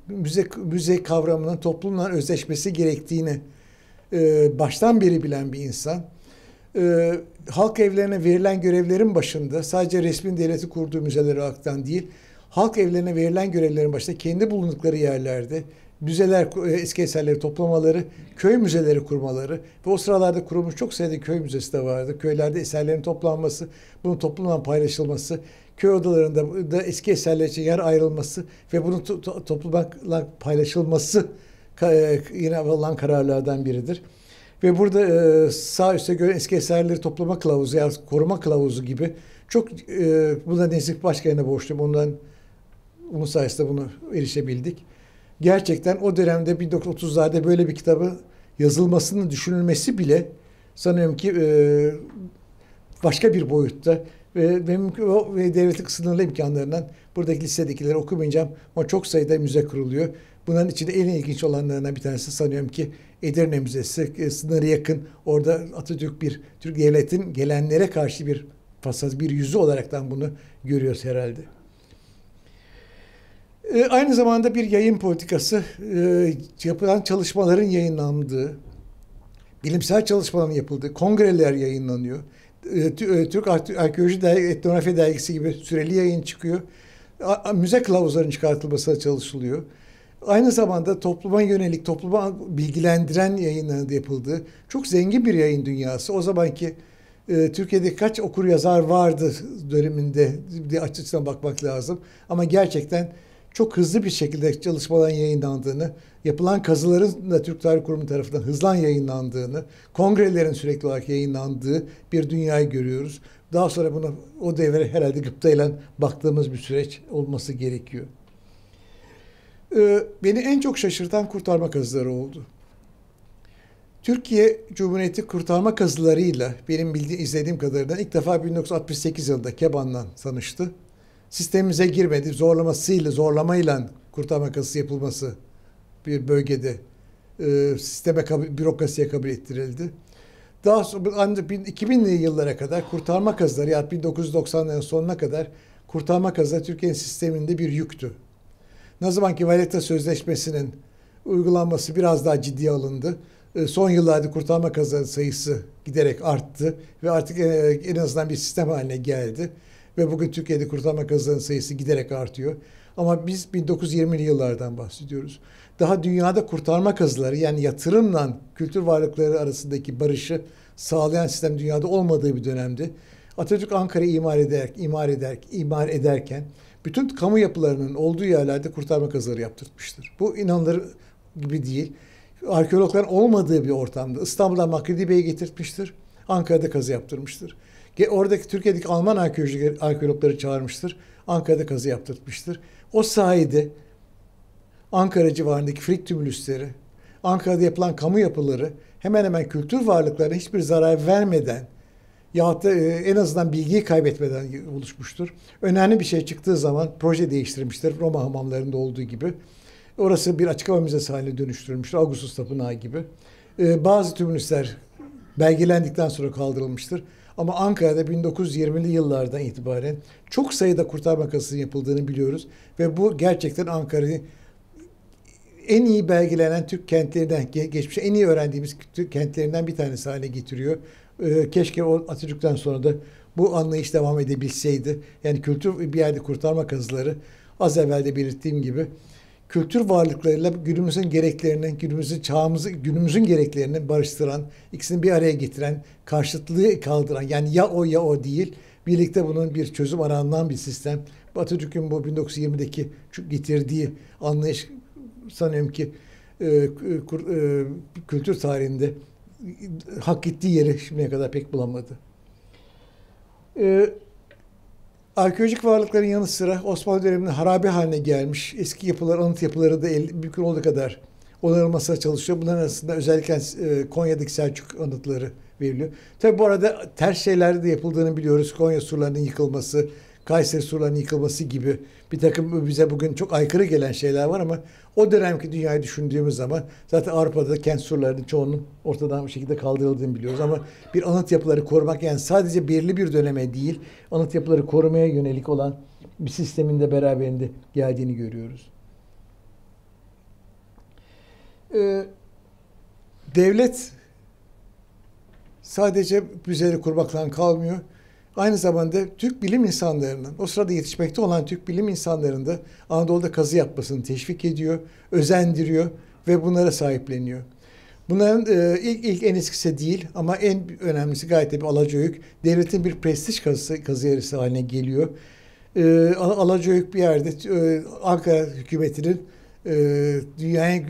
müze, müze kavramının toplumla özleşmesi gerektiğini e, baştan beri bilen bir insan e, halk evlerine verilen görevlerin başında sadece resmin devleti kurduğu müzeleri olaraktan değil, halk evlerine verilen görevlerin başında kendi bulundukları yerlerde müzeler, e, eski eserleri toplamaları, köy müzeleri kurmaları ve o sıralarda kurulmuş çok sayıda köy müzesi de vardı. Köylerde eserlerin toplanması, bunun toplumdan paylaşılması, köy odalarında da eski eserler için yer ayrılması ve bunun to- toplumdan paylaşılması e, yine alınan kararlardan biridir. Ve burada e, sağ üstte göre eski eserleri toplama kılavuzu yani koruma kılavuzu gibi çok e, buna başka Başkan'a borçluyum. Ondan onun sayesinde bunu erişebildik. Gerçekten o dönemde 1930'larda böyle bir kitabı yazılmasının düşünülmesi bile sanıyorum ki e, başka bir boyutta ve, ve, ve devletin sınırlı imkanlarından buradaki lisedekileri okumayacağım ama çok sayıda müze kuruluyor. Bunların içinde en ilginç olanlarından bir tanesi sanıyorum ki Edirne Müzesi e, sınırı yakın. Orada Atatürk bir Türk devletin gelenlere karşı bir fasaz bir yüzü olaraktan bunu görüyoruz herhalde. E, aynı zamanda bir yayın politikası e, yapılan çalışmaların yayınlandığı, bilimsel çalışmaların yapıldığı, kongreler yayınlanıyor. E, e Türk Arkeoloji Dergi, Etnografi Dergisi gibi süreli yayın çıkıyor. A, müze kılavuzlarının çıkartılmasına çalışılıyor. Aynı zamanda topluma yönelik, topluma bilgilendiren yayınların yapıldığı çok zengin bir yayın dünyası. O zamanki e, Türkiye'de kaç okur yazar vardı döneminde diye açıdan bakmak lazım. Ama gerçekten çok hızlı bir şekilde çalışmaların yayınlandığını, yapılan kazıların da Türk Tarih Kurumu tarafından hızlan yayınlandığını, kongrelerin sürekli olarak yayınlandığı bir dünyayı görüyoruz. Daha sonra buna o devre herhalde ile baktığımız bir süreç olması gerekiyor. Ee, beni en çok şaşırtan kurtarma kazıları oldu. Türkiye Cumhuriyeti kurtarma kazılarıyla benim bildiğim, izlediğim kadarıyla ilk defa 1968 yılında kebandan tanıştı. Sistemimize girmedi. Zorlamasıyla, zorlamayla kurtarma kazısı yapılması bir bölgede e, sisteme, bürokrasiye kabul ettirildi. Daha sonra ancak 2000'li yıllara kadar kurtarma kazıları ya yani 1990'ların sonuna kadar kurtarma kazıları Türkiye'nin sisteminde bir yüktü. Ne zaman ki Valletta Sözleşmesi'nin uygulanması biraz daha ciddiye alındı. E, son yıllarda kurtarma kazanı sayısı giderek arttı ve artık e, en azından bir sistem haline geldi. Ve bugün Türkiye'de kurtarma kazanı sayısı giderek artıyor. Ama biz 1920'li yıllardan bahsediyoruz. Daha dünyada kurtarma kazıları yani yatırımla kültür varlıkları arasındaki barışı sağlayan sistem dünyada olmadığı bir dönemdi. Atatürk Ankara'yı imar ederek, imar ederek, imar ederken bütün kamu yapılarının olduğu yerlerde kurtarma kazıları yaptırmıştır. Bu inanılır gibi değil. Arkeologların olmadığı bir ortamda İstanbul'dan Makridi Bey'i getirtmiştir. Ankara'da kazı yaptırmıştır. Oradaki Türkiye'deki Alman arkeologları çağırmıştır. Ankara'da kazı yaptırtmıştır. O sayede Ankara civarındaki Frik tümülüsleri, Ankara'da yapılan kamu yapıları hemen hemen kültür varlıklarına hiçbir zarar vermeden yahut da e, en azından bilgiyi kaybetmeden oluşmuştur. Önemli bir şey çıktığı zaman proje değiştirmiştir. Roma hamamlarında olduğu gibi. Orası bir açık hava müzesi haline dönüştürülmüştür. Augustus Tapınağı gibi. E, bazı tümünüsler belgelendikten sonra kaldırılmıştır. Ama Ankara'da 1920'li yıllardan itibaren çok sayıda kurtarma kasasının yapıldığını biliyoruz. Ve bu gerçekten Ankara'yı en iyi belgelenen Türk kentlerinden, geçmişe en iyi öğrendiğimiz Türk kentlerinden bir tanesi haline getiriyor. Ee, keşke o Atatürk'ten sonra da bu anlayış devam edebilseydi. Yani kültür bir yerde kurtarma kazıları az evvel de belirttiğim gibi kültür varlıklarıyla günümüzün gereklerini, günümüzün çağımızı, günümüzün gereklerini barıştıran, ikisini bir araya getiren, karşıtlığı kaldıran yani ya o ya o değil birlikte bunun bir çözüm aranan bir sistem. Atatürk'ün bu 1920'deki getirdiği anlayış sanıyorum ki e, e kur, e, kültür tarihinde hak ettiği yeri şimdiye kadar pek bulamadı. Ee, arkeolojik varlıkların yanı sıra Osmanlı döneminde harabe haline gelmiş eski yapılar, anıt yapıları da mümkün olduğu kadar onarılmasına çalışıyor. Bunların arasında özellikle e, Konya'daki Selçuk anıtları veriliyor. Tabi bu arada ters şeyler de yapıldığını biliyoruz. Konya surlarının yıkılması, Kayseri surlarının yıkılması gibi bir takım bize bugün çok aykırı gelen şeyler var ama o dönemki dünyayı düşündüğümüz zaman zaten Avrupa'da kent surlarının çoğunun ortadan bir şekilde kaldırıldığını biliyoruz ama bir anıt yapıları korumak yani sadece belirli bir döneme değil anıt yapıları korumaya yönelik olan bir sistemin de beraberinde geldiğini görüyoruz. Ee, devlet sadece müzeleri kurmakla kalmıyor Aynı zamanda Türk bilim insanlarının, o sırada yetişmekte olan Türk bilim insanlarında Anadolu'da kazı yapmasını teşvik ediyor, özendiriyor ve bunlara sahipleniyor. Bunların e, ilk, ilk en eskisi değil ama en önemlisi gayet bir Alacayük. Devletin bir prestij kazısı, kazı yarısı haline geliyor. E, Alacayük bir yerde e, Ankara hükümetinin e, dünyaya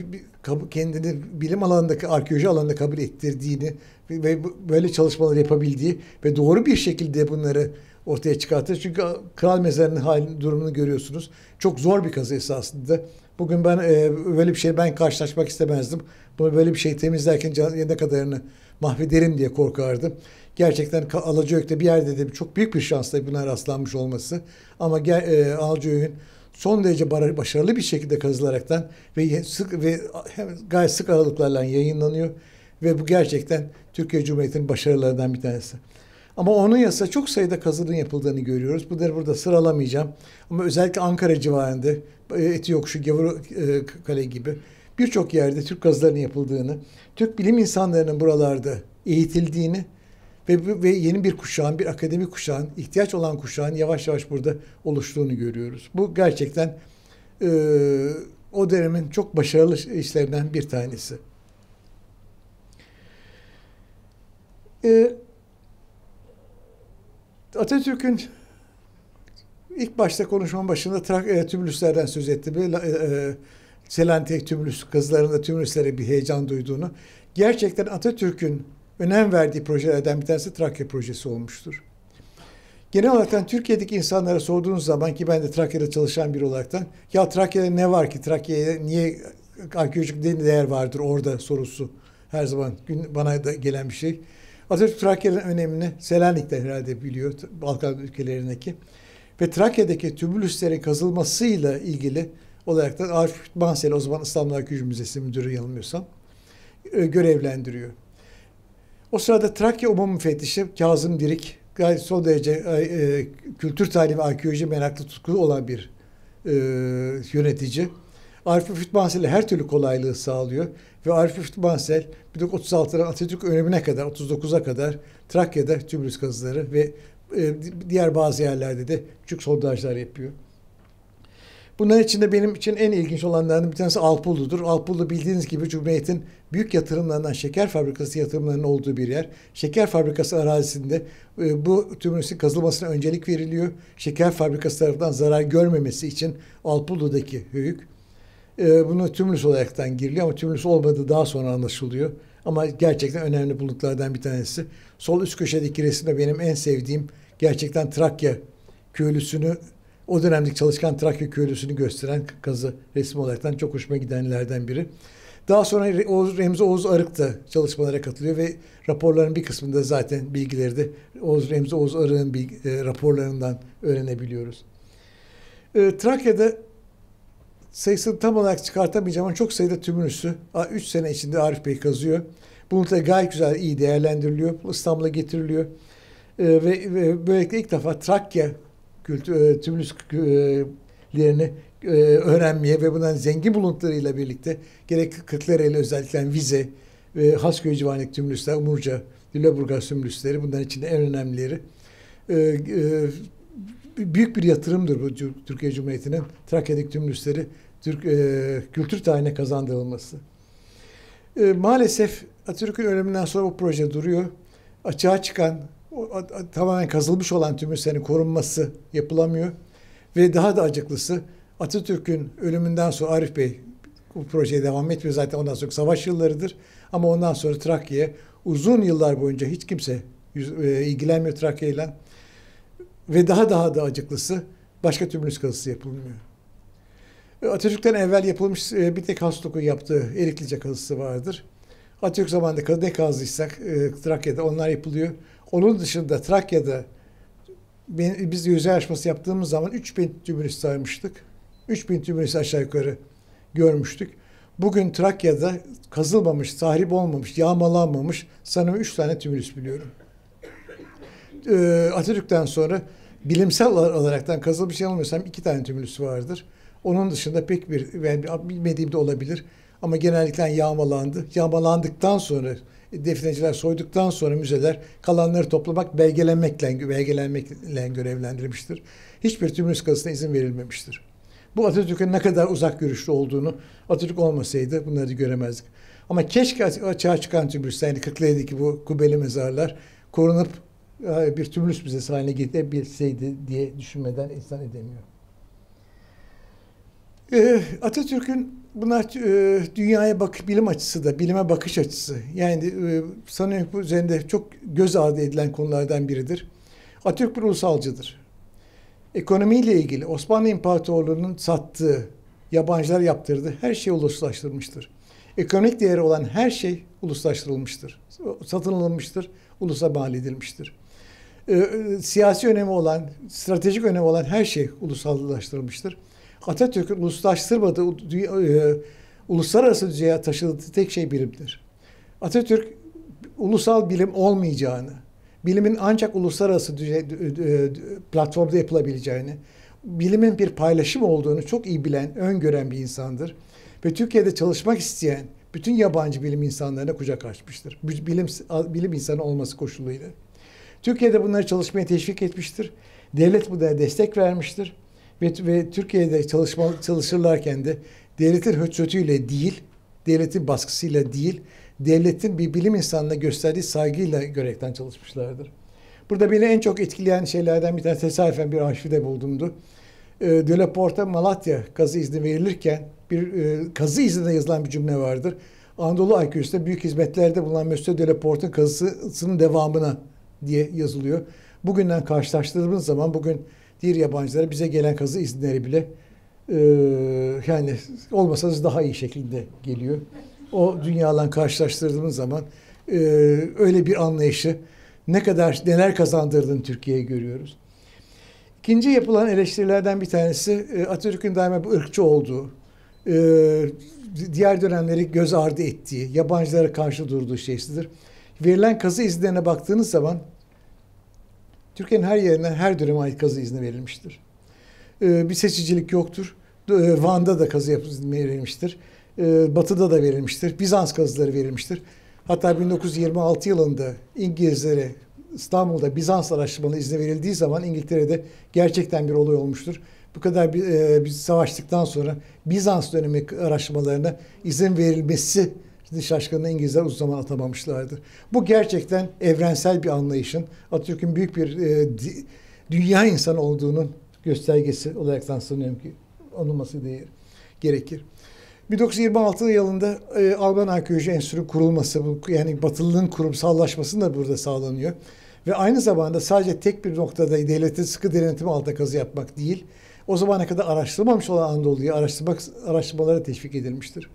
kendini bilim alanındaki arkeoloji alanında kabul ettirdiğini ve böyle çalışmalar yapabildiği ve doğru bir şekilde bunları ortaya çıkartır. Çünkü kral mezarının halini, durumunu görüyorsunuz. Çok zor bir kazı esasında. Bugün ben e, böyle bir şey ben karşılaşmak istemezdim. Bunu böyle bir şey temizlerken can, ne kadarını mahvederim diye korkardım. Gerçekten Alacıyök'te bir yerde de çok büyük bir şansla buna rastlanmış olması. Ama e, Alacıyök'ün son derece başarılı bir şekilde kazılaraktan ve sık ve gayet sık aralıklarla yayınlanıyor ve bu gerçekten Türkiye Cumhuriyeti'nin başarılarından bir tanesi. Ama onun yasa çok sayıda kazının yapıldığını görüyoruz. Bunları burada sıralamayacağım. Ama özellikle Ankara civarında e, Eti Yokuşu, Gavur e, Kale gibi birçok yerde Türk kazılarının yapıldığını, Türk bilim insanlarının buralarda eğitildiğini ve, ve yeni bir kuşağın, bir akademik kuşağın, ihtiyaç olan kuşağın yavaş yavaş burada oluştuğunu görüyoruz. Bu gerçekten e, o dönemin çok başarılı işlerinden bir tanesi. E, Atatürk'ün ilk başta konuşmanın başında Trak e, tümülüslerden söz etti. Bir, e, e Selanik tümülüs kızlarında tümülüslere bir heyecan duyduğunu. Gerçekten Atatürk'ün önem verdiği projelerden bir tanesi Trakya projesi olmuştur. Genel olarak hani Türkiye'deki insanlara sorduğunuz zaman ki ben de Trakya'da çalışan biri olaraktan ya Trakya'da ne var ki Trakya'ya niye arkeolojik değer vardır orada sorusu her zaman bana da gelen bir şey. Atatürk Trakya'nın önemini Selanik'ten herhalde biliyor Balkan ülkelerindeki. Ve Trakya'daki tübülüslerin kazılmasıyla ilgili olarak da Arif Mansel o zaman İstanbul Arkeoloji Müzesi müdürü yanılmıyorsam e, görevlendiriyor. O sırada Trakya Umum Müfettişi Kazım Dirik gayet son derece e, e kültür tarihi ve arkeoloji meraklı tutkulu olan bir e, yönetici. Arif Fütbansel her türlü kolaylığı sağlıyor. Ve Arif Mansel 1936'dan Atatürk önemine kadar, 39'a kadar Trakya'da tübrüs kazıları ve e, diğer bazı yerlerde de küçük sondajlar yapıyor. Bunların içinde benim için en ilginç olanlardan bir tanesi Alpullu'dur. Alpullu bildiğiniz gibi Cumhuriyet'in büyük yatırımlarından şeker fabrikası yatırımlarının olduğu bir yer. Şeker fabrikası arazisinde e, bu tümrüsün kazılmasına öncelik veriliyor. Şeker fabrikası tarafından zarar görmemesi için Alpullu'daki höyük e, ee, bunu tümülüs olaraktan giriliyor ama tümülüs olmadı daha sonra anlaşılıyor. Ama gerçekten önemli bulutlardan bir tanesi. Sol üst köşedeki resimde benim en sevdiğim gerçekten Trakya köylüsünü o dönemdeki çalışkan Trakya köylüsünü gösteren kazı resmi olaraktan çok hoşuma gidenlerden biri. Daha sonra Oğuz, Remzi Oğuz Arık da çalışmalara katılıyor ve raporların bir kısmında zaten bilgileri de Oğuz Remzi Oğuz Arık'ın e, raporlarından öğrenebiliyoruz. E, Trakya'da sayısını tam olarak çıkartamayacağım ama çok sayıda tümünüsü 3 sene içinde Arif Bey kazıyor. Bunu da gayet güzel, iyi değerlendiriliyor. İstanbul'a getiriliyor. E, ve, ve böylelikle ilk defa Trakya kültür, e, tümünüslerini e, e, öğrenmeye ve bundan zengin buluntularıyla birlikte gerek Kırklareli özellikle yani Vize, e, Hasköy civarındaki tümünüsler, Umurca, Lüleburgaz tümünüsleri bundan içinde en önemlileri. Ee, e, e, büyük bir yatırımdır bu Türkiye Cumhuriyeti'nin Trakya'daki tüm lüsleri Türk, e, kültür tarihine kazandırılması. E, maalesef Atatürk'ün ölümünden sonra bu proje duruyor. Açığa çıkan, o, a, a, tamamen kazılmış olan tüm lüslerin korunması yapılamıyor. Ve daha da acıklısı Atatürk'ün ölümünden sonra Arif Bey bu projeye devam etmiyor zaten ondan sonra savaş yıllarıdır. Ama ondan sonra Trakya'ya uzun yıllar boyunca hiç kimse yüz, e, ilgilenmiyor Trakya'yla. Ve daha daha da acıklısı başka tümülüs kazısı yapılmıyor. Atatürk'ten evvel yapılmış e, bir tek Hasluk'un yaptığı Eriklice kazısı vardır. Atatürk zamanında ne kazdıysak e, Trakya'da onlar yapılıyor. Onun dışında Trakya'da biz yüzey aşması yaptığımız zaman 3000 tümülüs saymıştık. 3000 tümülüs aşağı yukarı görmüştük. Bugün Trakya'da kazılmamış, tahrip olmamış, yağmalanmamış sanırım 3 tane tümülüs biliyorum e, Atatürk'ten sonra bilimsel olaraktan kazılmış şey yanılmıyorsam iki tane tümülüs vardır. Onun dışında pek bir ben yani bilmediğim de olabilir ama genellikle yağmalandı. Yağmalandıktan sonra defineciler soyduktan sonra müzeler kalanları toplamak belgelenmekle, belgelenmekle görevlendirmiştir. Hiçbir tümülüs kazısına izin verilmemiştir. Bu Atatürk'ün ne kadar uzak görüşlü olduğunu Atatürk olmasaydı bunları göremezdik. Ama keşke açığa çıkan tümülüsler, yani Kırklareli'deki bu kubbeli mezarlar korunup bir tümülüs müzesi haline getirebilseydi diye düşünmeden insan edemiyor. E, Atatürk'ün bunlar e, dünyaya bak bilim açısı da bilime bakış açısı. Yani e, sanıyorum bu üzerinde çok göz ardı edilen konulardan biridir. Atatürk bir ulusalcıdır. Ekonomiyle ilgili Osmanlı İmparatorluğu'nun sattığı, yabancılar yaptırdı her şey uluslaştırmıştır. Ekonomik değeri olan her şey uluslaştırılmıştır. Satın alınmıştır, ulusa mal edilmiştir. E, e, siyasi önemi olan, stratejik önemi olan her şey ulusallaştırılmıştır. Atatürk'ün uluslaştırmadığı, e, uluslararası düzeye taşıdığı tek şey bilimdir. Atatürk ulusal bilim olmayacağını, bilimin ancak uluslararası düzey, e, platformda yapılabileceğini, bilimin bir paylaşım olduğunu çok iyi bilen, öngören bir insandır. Ve Türkiye'de çalışmak isteyen bütün yabancı bilim insanlarına kucak açmıştır. Bilim, bilim insanı olması koşuluyla. Türkiye'de bunları çalışmaya teşvik etmiştir. Devlet bu da destek vermiştir. Ve, ve Türkiye'de çalışma, çalışırlarken de devletin hötsötüyle değil, devletin baskısıyla değil, devletin bir bilim insanına gösterdiği saygıyla görekten çalışmışlardır. Burada beni en çok etkileyen şeylerden bir tanesi tesadüfen bir arşivde bulundumdu. E, ee, Döleport'a Malatya kazı izni verilirken bir e, kazı izninde yazılan bir cümle vardır. Anadolu Aykürsü'nde büyük hizmetlerde bulunan Mesut Döleport'un kazısının devamına diye yazılıyor. Bugünden karşılaştırdığımız zaman bugün diğer yabancılara bize gelen kazı izinleri bile e, yani olmasanız daha iyi şekilde geliyor. O dünyadan karşılaştırdığımız zaman e, öyle bir anlayışı ne kadar neler kazandırdığını Türkiye'ye görüyoruz. İkinci yapılan eleştirilerden bir tanesi e, Atatürk'ün daima bu ırkçı olduğu, e, diğer dönemleri göz ardı ettiği, yabancılara karşı durduğu şeysidir. Verilen kazı izlerine baktığınız zaman Türkiye'nin her yerinden her dönem ait kazı izni verilmiştir. Ee, bir seçicilik yoktur. E, Van'da da kazı verilmiştir. Ee, Batı'da da verilmiştir. Bizans kazıları verilmiştir. Hatta 1926 yılında İngilizlere İstanbul'da Bizans araştırmalı izni verildiği zaman İngiltere'de gerçekten bir olay olmuştur. Bu kadar bir, e, bir savaştıktan sonra Bizans dönemi araştırmalarına izin verilmesi Şimdi şaşkını İngilizler uzun zaman atamamışlardı. Bu gerçekten evrensel bir anlayışın Atatürk'ün büyük bir e, di, dünya insanı olduğunun göstergesi olarak sanıyorum ki anılması değer, gerekir. 1926 yılında e, Alman Arkeoloji Enstitüsü kurulması, bu, yani batılılığın kurumsallaşması da burada sağlanıyor. Ve aynı zamanda sadece tek bir noktada devletin sıkı denetimi altında kazı yapmak değil, o zamana kadar araştırılmamış olan Anadolu'yu araştırmak, araştırmalara teşvik edilmiştir.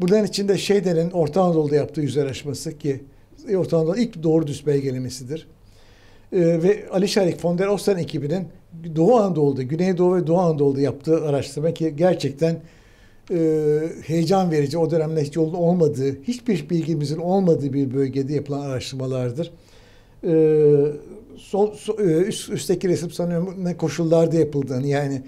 Buradan içinde Şeyde'nin Orta Anadolu'da yaptığı yüzleşmesi ki e, Orta Anadolu ilk doğru düz belgelemesidir. Ee, ve Ali Şarik von der Osten ekibinin Doğu Anadolu'da, Güneydoğu ve Doğu Anadolu'da yaptığı araştırma ki gerçekten e, heyecan verici, o dönemde hiç yolun olmadığı, hiçbir bilgimizin olmadığı bir bölgede yapılan araştırmalardır. Ee, son, son, e, üst, üstteki resim sanıyorum ne koşullarda yapıldığını yani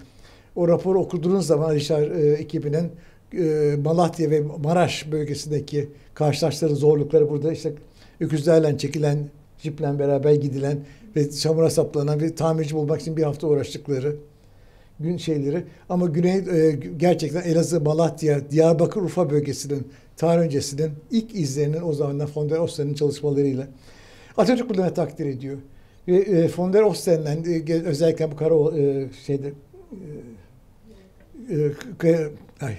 o raporu okuduğunuz zaman Ali Şarik e, ekibinin e, Malatya ve Maraş bölgesindeki karşılaştığı zorlukları burada işte öküzlerle çekilen, jiple beraber gidilen ve çamura saplanan ve tamirci bulmak için bir hafta uğraştıkları gün şeyleri. Ama güney e, gerçekten Elazığ, Malatya, Diyarbakır, Urfa bölgesinin tarih öncesinin ilk izlerinin o zamandan von der Osten'in çalışmalarıyla Atatürk bunları takdir ediyor. Ve e, von der Osten'le özellikle bu kara e, şeyde ay,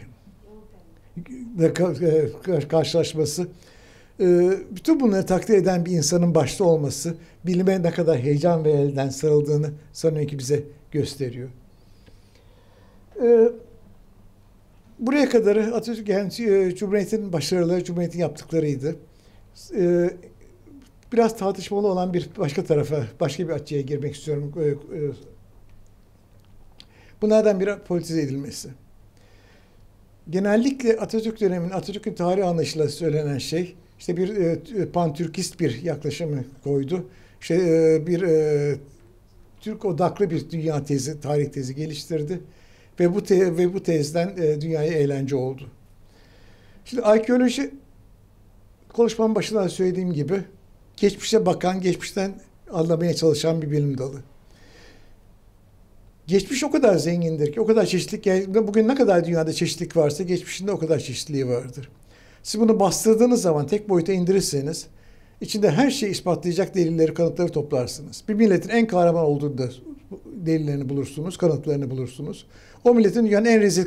e, karşılaşması e, bütün bunları takdir eden bir insanın başta olması bilime ne kadar heyecan ve elden sarıldığını sanıyorum ki bize gösteriyor. E, buraya kadarı Atatürk yani Cumhuriyet'in başarıları, Cumhuriyet'in yaptıklarıydı. Biraz tartışmalı olan bir başka tarafa, başka bir açıya girmek istiyorum. Bunlardan biri politize edilmesi genellikle Atatürk dönemin Atatürk'ün tarih anlayışıyla söylenen şey işte bir e, e Türkist bir yaklaşımı koydu. İşte e, bir e, Türk odaklı bir dünya tezi, tarih tezi geliştirdi ve bu te, ve bu tezden e, dünyaya eğlence oldu. Şimdi arkeoloji konuşmanın başında söylediğim gibi geçmişe bakan, geçmişten anlamaya çalışan bir bilim dalı. Geçmiş o kadar zengindir ki, o kadar çeşitlilik, yani bugün ne kadar dünyada çeşitlilik varsa geçmişinde o kadar çeşitliliği vardır. Siz bunu bastırdığınız zaman, tek boyuta indirirseniz, içinde her şeyi ispatlayacak delilleri, kanıtları toplarsınız. Bir milletin en kahraman olduğunda delillerini bulursunuz, kanıtlarını bulursunuz. O milletin dünyanın en rezil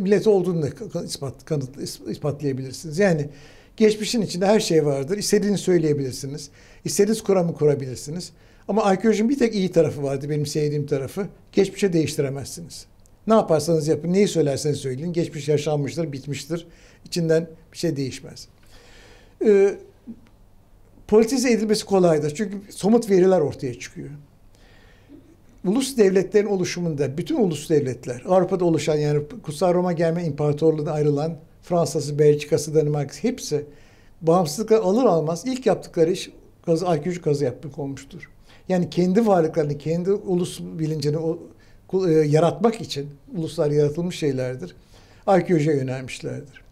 milleti olduğunu da ispat, kanıt, ispatlayabilirsiniz. Yani geçmişin içinde her şey vardır. İstediğini söyleyebilirsiniz. İstediğiniz kuramı kurabilirsiniz. Ama arkeolojinin bir tek iyi tarafı vardı benim sevdiğim tarafı. Geçmişe değiştiremezsiniz. Ne yaparsanız yapın, neyi söylerseniz söyleyin. Geçmiş yaşanmıştır, bitmiştir. İçinden bir şey değişmez. Ee, politize edilmesi kolaydır. Çünkü somut veriler ortaya çıkıyor. Ulus devletlerin oluşumunda bütün ulus devletler, Avrupa'da oluşan yani Kutsal Roma gelme imparatorluğuna ayrılan Fransa'sı, Belçika'sı, Danimarka'sı hepsi bağımsızlıkla alır almaz ilk yaptıkları iş kazı, arkeolojik kazı yapmak olmuştur. Yani kendi varlıklarını, kendi ulus bilincini e, yaratmak için uluslar yaratılmış şeylerdir. Arkeolojiye yönelmişlerdir.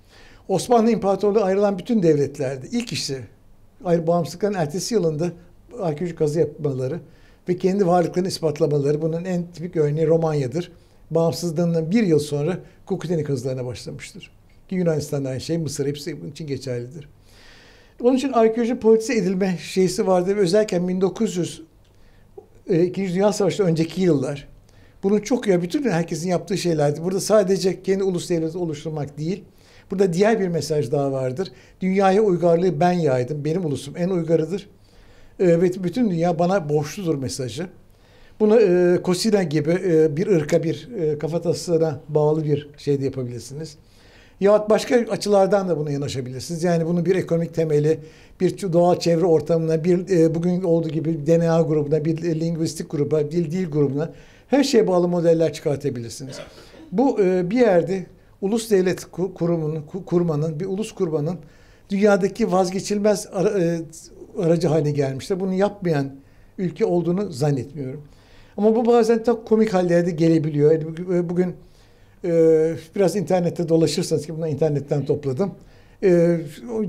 Osmanlı İmparatorluğu ayrılan bütün devletlerde ilk işi ayrı bağımsızlıkların ertesi yılında arkeoloji kazı yapmaları ve kendi varlıklarını ispatlamaları. Bunun en tipik örneği Romanya'dır. Bağımsızlığından bir yıl sonra Kokuteni kazılarına başlamıştır. Ki Yunanistan'da aynı şey, Mısır hepsi bunun için geçerlidir. Onun için arkeoloji politize edilme şeysi vardı ve özellikle 1900 e, İkinci Dünya Savaşı'ndan önceki yıllar. Bunun çok ya bütün herkesin yaptığı şeylerdi. Burada sadece kendi ulus devleti oluşturmak değil. Burada diğer bir mesaj daha vardır. Dünyaya uygarlığı ben yaydım. Benim ulusum en uygarıdır. E, ve evet, bütün dünya bana borçludur mesajı. Bunu e, Kosina gibi e, bir ırka bir e, kafatasına bağlı bir şey de yapabilirsiniz. Yahut başka açılardan da buna yanaşabilirsiniz. Yani bunu bir ekonomik temeli, bir doğal çevre ortamına, bir e, bugün olduğu gibi DNA grubuna, bir e, lingüistik gruba, dil dil grubuna her şeye bağlı modeller çıkartabilirsiniz. Bu e, bir yerde ulus devlet kurumunun kurmanın, bir ulus kurmanın dünyadaki vazgeçilmez e, aracı haline gelmiştir. Bunu yapmayan ülke olduğunu zannetmiyorum. Ama bu bazen çok komik hallerde gelebiliyor. Bugün ee, biraz internette dolaşırsanız ki bunu internetten topladım. Ee,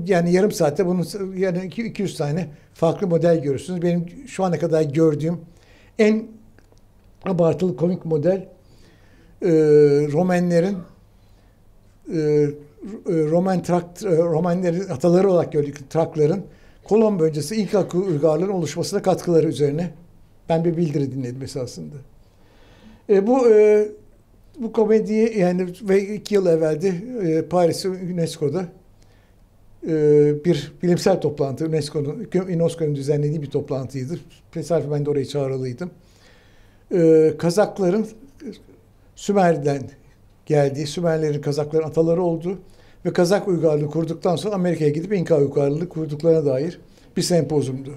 yani yarım saatte bunun yani 200 tane farklı model görürsünüz. Benim şu ana kadar gördüğüm en abartılı komik model e, Romenlerin e, e, Roman trakt, e, Romanlerin ataları olarak gördük Trakların Kolomb öncesi ilk akı uygarların oluşmasına katkıları üzerine ben bir bildiri dinledim esasında. E, bu e, bu komediyi yani ve iki yıl evveldi e, Paris UNESCO'da e, bir bilimsel toplantı UNESCO'nun UNESCO'nun düzenlediği bir toplantıydı. Tesadüfen ben de oraya çağrılıydım. E, Kazakların Sümer'den geldiği, Sümerlerin Kazakların ataları oldu ve Kazak uygarlığı kurduktan sonra Amerika'ya gidip İnka uygarlığı kurduklarına dair bir sempozumdu.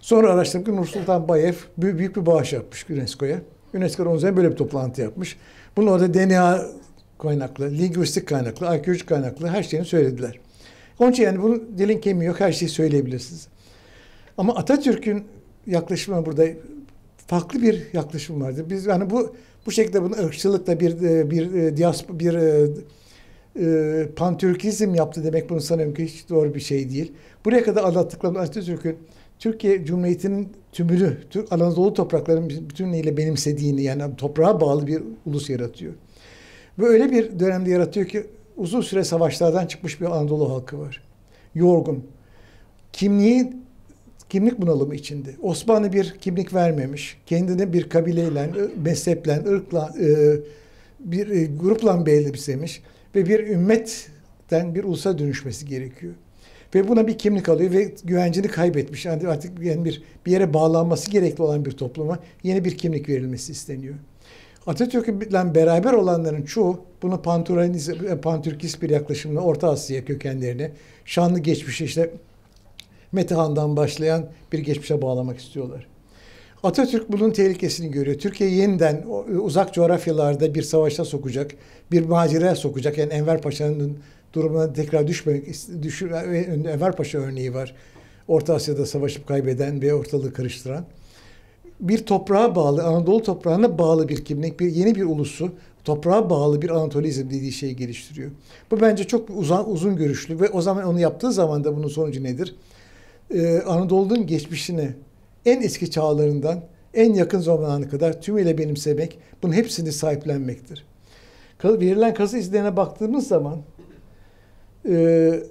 Sonra araştırdım ki Nur Sultan Bayev büyük büyük bir bağış yapmış UNESCO'ya. UNESCO onun üzerine böyle bir toplantı yapmış. Bunu orada DNA kaynaklı, lingüistik kaynaklı, arkeolojik kaynaklı her şeyini söylediler. Onun için yani bunun dilin kemiği yok, her şeyi söyleyebilirsiniz. Ama Atatürk'ün yaklaşımı burada farklı bir yaklaşım vardı. Biz yani bu bu şekilde bunu ırkçılıkla bir e, bir e, diaspora bir, bir e, e, pantürkizm yaptı demek bunu sanıyorum ki hiç doğru bir şey değil. Buraya kadar anlattıklarım Atatürk'ün Türkiye Cumhuriyeti'nin tümünü, Türk Anadolu topraklarının bütünüyle benimsediğini yani toprağa bağlı bir ulus yaratıyor. Ve öyle bir dönemde yaratıyor ki uzun süre savaşlardan çıkmış bir Anadolu halkı var. Yorgun. Kimliği kimlik bunalımı içinde. Osmanlı bir kimlik vermemiş. Kendini bir kabileyle, mezheple, ırkla, e, bir e, grupla belirlemiş ve bir ümmetten bir ulusa dönüşmesi gerekiyor. Ve buna bir kimlik alıyor ve güvencini kaybetmiş. Yani artık yani bir, bir yere bağlanması gerekli olan bir topluma yeni bir kimlik verilmesi isteniyor. Atatürk'le beraber olanların çoğu bunu e, pantürkist bir yaklaşımla Orta Asya kökenlerini, şanlı geçmişi işte Metehan'dan başlayan bir geçmişe bağlamak istiyorlar. Atatürk bunun tehlikesini görüyor. Türkiye yeniden e, uzak coğrafyalarda bir savaşa sokacak, bir macera sokacak. Yani Enver Paşa'nın durumuna tekrar düşmemek düşür, Enver Paşa örneği var. Orta Asya'da savaşıp kaybeden ve ortalığı karıştıran. Bir toprağa bağlı, Anadolu toprağına bağlı bir kimlik, bir yeni bir ulusu, toprağa bağlı bir Anatolizm dediği şeyi geliştiriyor. Bu bence çok uzan, uzun görüşlü ve o zaman onu yaptığı zaman da bunun sonucu nedir? Ee, Anadolu'nun geçmişini en eski çağlarından en yakın zamanına kadar tümüyle benimsemek, bunun hepsini sahiplenmektir. Verilen kazı izlerine baktığımız zaman ee,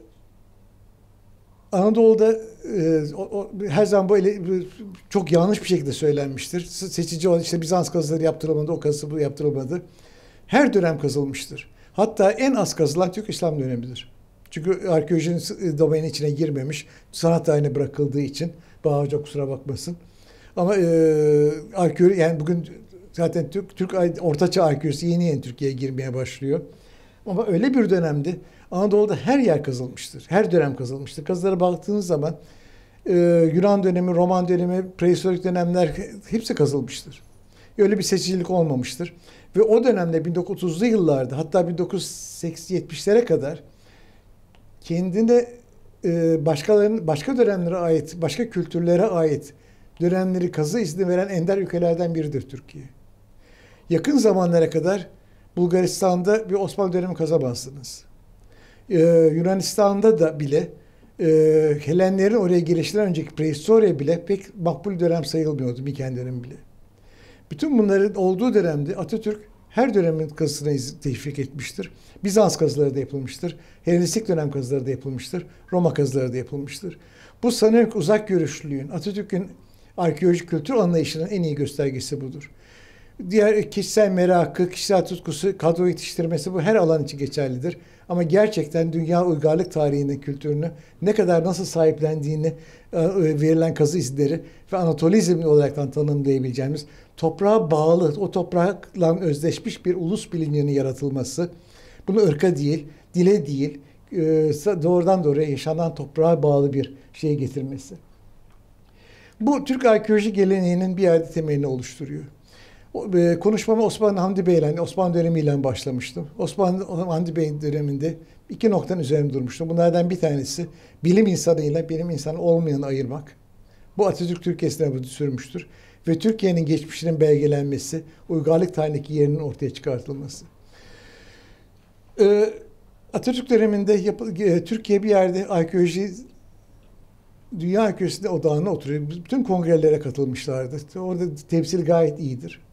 Anadolu'da e, o, o, her zaman böyle çok yanlış bir şekilde söylenmiştir. Seçici olan işte Bizans kazıları yaptırılmadı, o kazı bu yaptırılmadı. Her dönem kazılmıştır. Hatta en az kazılan Türk İslam dönemidir. Çünkü arkeolojinin e, domainin içine girmemiş, sanat tarihine bırakıldığı için. Bana hoca kusura bakmasın. Ama e, arkeoloji, yani bugün zaten Türk, Türk Ortaçağ arkeolojisi yeni yeni Türkiye'ye girmeye başlıyor. Ama öyle bir dönemdi. Anadolu'da her yer kazılmıştır. Her dönem kazılmıştır. Kazılara baktığınız zaman e, Yunan dönemi, Roman dönemi, prehistorik dönemler hepsi kazılmıştır. Öyle bir seçicilik olmamıştır. Ve o dönemde 1930'lu yıllarda hatta 1970'lere kadar kendine e, başkalarının başka dönemlere ait, başka kültürlere ait dönemleri kazı izni veren ender ülkelerden biridir Türkiye. Yakın zamanlara kadar Bulgaristan'da bir Osmanlı dönemi kazamazsınız e, Yunanistan'da da bile e, Helenlerin oraya girişinden önceki prehistorya bile pek makbul dönem sayılmıyordu Miken dönemi bile. Bütün bunların olduğu dönemde Atatürk her dönemin kazısına teşvik etmiştir. Bizans kazıları da yapılmıştır. Helenistik dönem kazıları da yapılmıştır. Roma kazıları da yapılmıştır. Bu sanıyorum uzak görüşlülüğün, Atatürk'ün arkeolojik kültür anlayışının en iyi göstergesi budur. Diğer kişisel merakı, kişisel tutkusu, kadro yetiştirmesi bu her alan için geçerlidir. Ama gerçekten dünya uygarlık tarihini, kültürünü ne kadar nasıl sahiplendiğini e, verilen kazı izleri ve Anatolizm olarak tanımlayabileceğimiz toprağa bağlı, o toprakla özdeşmiş bir ulus bilincinin yaratılması, bunu ırka değil, dile değil, e, doğrudan doğruya yaşanan toprağa bağlı bir şey getirmesi. Bu Türk arkeoloji geleneğinin bir yerde temelini oluşturuyor. E, Konuşmamı Osman Hamdi Bey ile, hani Osman dönemi ile başlamıştım. Osman Hamdi Bey döneminde iki noktanın üzerinde durmuştum. Bunlardan bir tanesi bilim insanıyla bilim insanı olmayanı ayırmak. Bu Atatürk Türk esnafı sürmüştür. Ve Türkiye'nin geçmişinin belgelenmesi, uygarlık tarihindeki yerinin ortaya çıkartılması. E, Atatürk döneminde yapı, e, Türkiye bir yerde arkeoloji dünya arkeolojisinde odağına oturuyor. Bütün kongrelere katılmışlardı. Orada temsil gayet iyidir.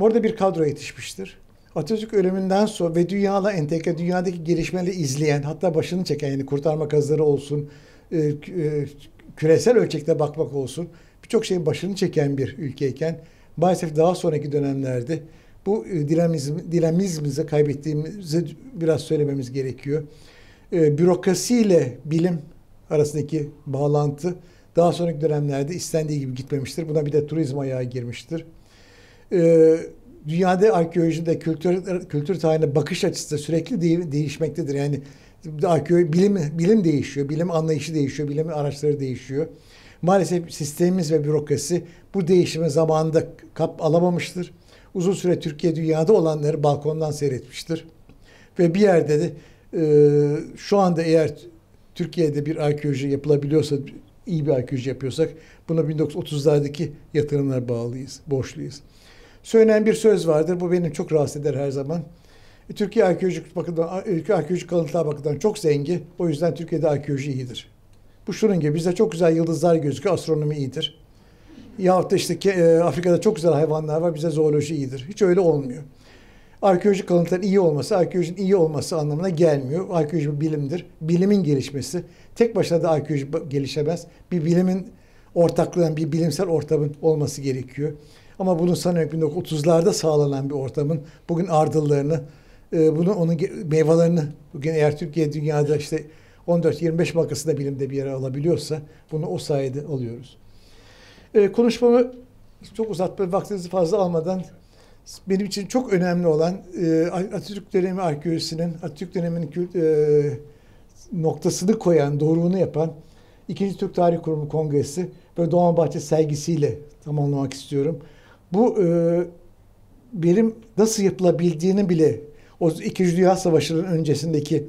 orada bir kadro yetişmiştir. Atatürk ölümünden sonra ve dünyayla entegre, dünyadaki gelişmeleri izleyen, hatta başını çeken yani kurtarma kazları olsun, e, e, küresel ölçekte bakmak olsun, birçok şeyin başını çeken bir ülkeyken maalesef daha sonraki dönemlerde bu e, dinamizm, dinamizmimizi kaybettiğimizi biraz söylememiz gerekiyor. Bürokrasi ile bilim arasındaki bağlantı daha sonraki dönemlerde istendiği gibi gitmemiştir. Buna bir de turizm ayağı girmiştir e, dünyada arkeolojide kültür kültür tarihine bakış açısı da sürekli de, değişmektedir. Yani arkeoloji bilim bilim değişiyor, bilim anlayışı değişiyor, bilim araçları değişiyor. Maalesef sistemimiz ve bürokrasi bu değişimi zamanında kap alamamıştır. Uzun süre Türkiye dünyada olanları balkondan seyretmiştir. Ve bir yerde de e, şu anda eğer Türkiye'de bir arkeoloji yapılabiliyorsa iyi bir arkeoloji yapıyorsak buna 1930'lardaki yatırımlar bağlıyız, borçluyuz. Söylenen bir söz vardır. Bu benim çok rahatsız eder her zaman. E, Türkiye arkeolojik bakımdan, ülke arkeolojik kalıntılar bakımından çok zengi. O yüzden Türkiye'de arkeoloji iyidir. Bu şunun gibi bizde çok güzel yıldızlar gözüküyor. Astronomi iyidir. Yahut da işte e, Afrika'da çok güzel hayvanlar var. Bize zooloji iyidir. Hiç öyle olmuyor. Arkeolojik kalıntıların iyi olması, arkeolojinin iyi olması anlamına gelmiyor. Arkeoloji bir bilimdir. Bilimin gelişmesi. Tek başına da arkeoloji gelişemez. Bir bilimin ortaklığın, bir bilimsel ortamın olması gerekiyor. Ama bunun sanıyorum 1930'larda sağlanan bir ortamın bugün ardıllarını, e, bunu onun meyvelerini bugün eğer Türkiye dünyada işte 14-25 makasında bilimde bir yere alabiliyorsa bunu o sayede alıyoruz. E, konuşmamı çok uzatma vaktinizi fazla almadan benim için çok önemli olan e, Atatürk dönemi arkeolojisinin, Atatürk döneminin e, noktasını koyan, doğruğunu yapan İkinci Türk Tarih Kurumu Kongresi ve Doğan Bahçe sergisiyle tamamlamak istiyorum. Bu e, benim nasıl yapılabildiğini bile o İkinci Dünya Savaşı'nın öncesindeki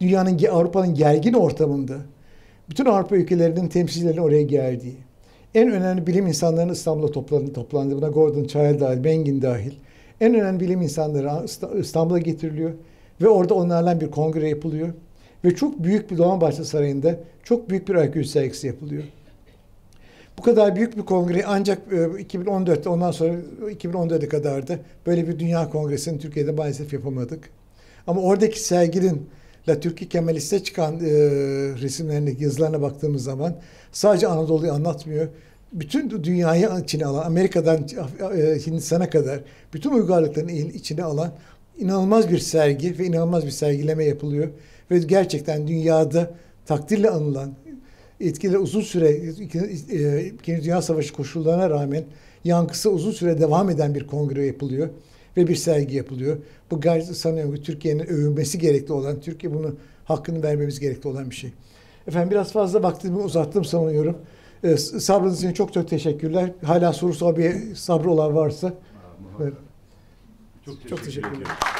dünyanın Avrupa'nın gergin ortamında bütün Avrupa ülkelerinin temsilcilerinin oraya geldiği, en önemli bilim insanlarının İstanbul'a toplandığı, toplandı. buna Gordon Child dahil, Mengin dahil, en önemli bilim insanları İstanbul'a getiriliyor ve orada onlarla bir kongre yapılıyor. Ve çok büyük bir Doğanbahçe Sarayı'nda çok büyük bir akü sergisi yapılıyor. Bu kadar büyük bir kongre ancak 2014'te e, ondan sonra 2014'e kadardı. Böyle bir dünya kongresini Türkiye'de maalesef yapamadık. Ama oradaki serginin La Türkiye Kemalist'e çıkan e, resimlerine, yazılarına baktığımız zaman sadece Anadolu'yu anlatmıyor. Bütün dünyayı içine alan, Amerika'dan e, e Hindistan'a kadar bütün uygarlıkların içine alan inanılmaz bir sergi ve inanılmaz bir sergileme yapılıyor. Ve gerçekten dünyada takdirle anılan, etkiler uzun süre e, İkinci Dünya Savaşı koşullarına rağmen yankısı uzun süre devam eden bir kongre yapılıyor ve bir sergi yapılıyor. Bu sanıyorum ki Türkiye'nin övülmesi gerekli olan, Türkiye bunu hakkını vermemiz gerekli olan bir şey. Efendim biraz fazla vaktimi uzattım sanıyorum. E, sabrınız için çok çok teşekkürler. Hala sorusu sahibi sabrı olan varsa. Ha, Çok teşekkür, çok teşekkür ederim.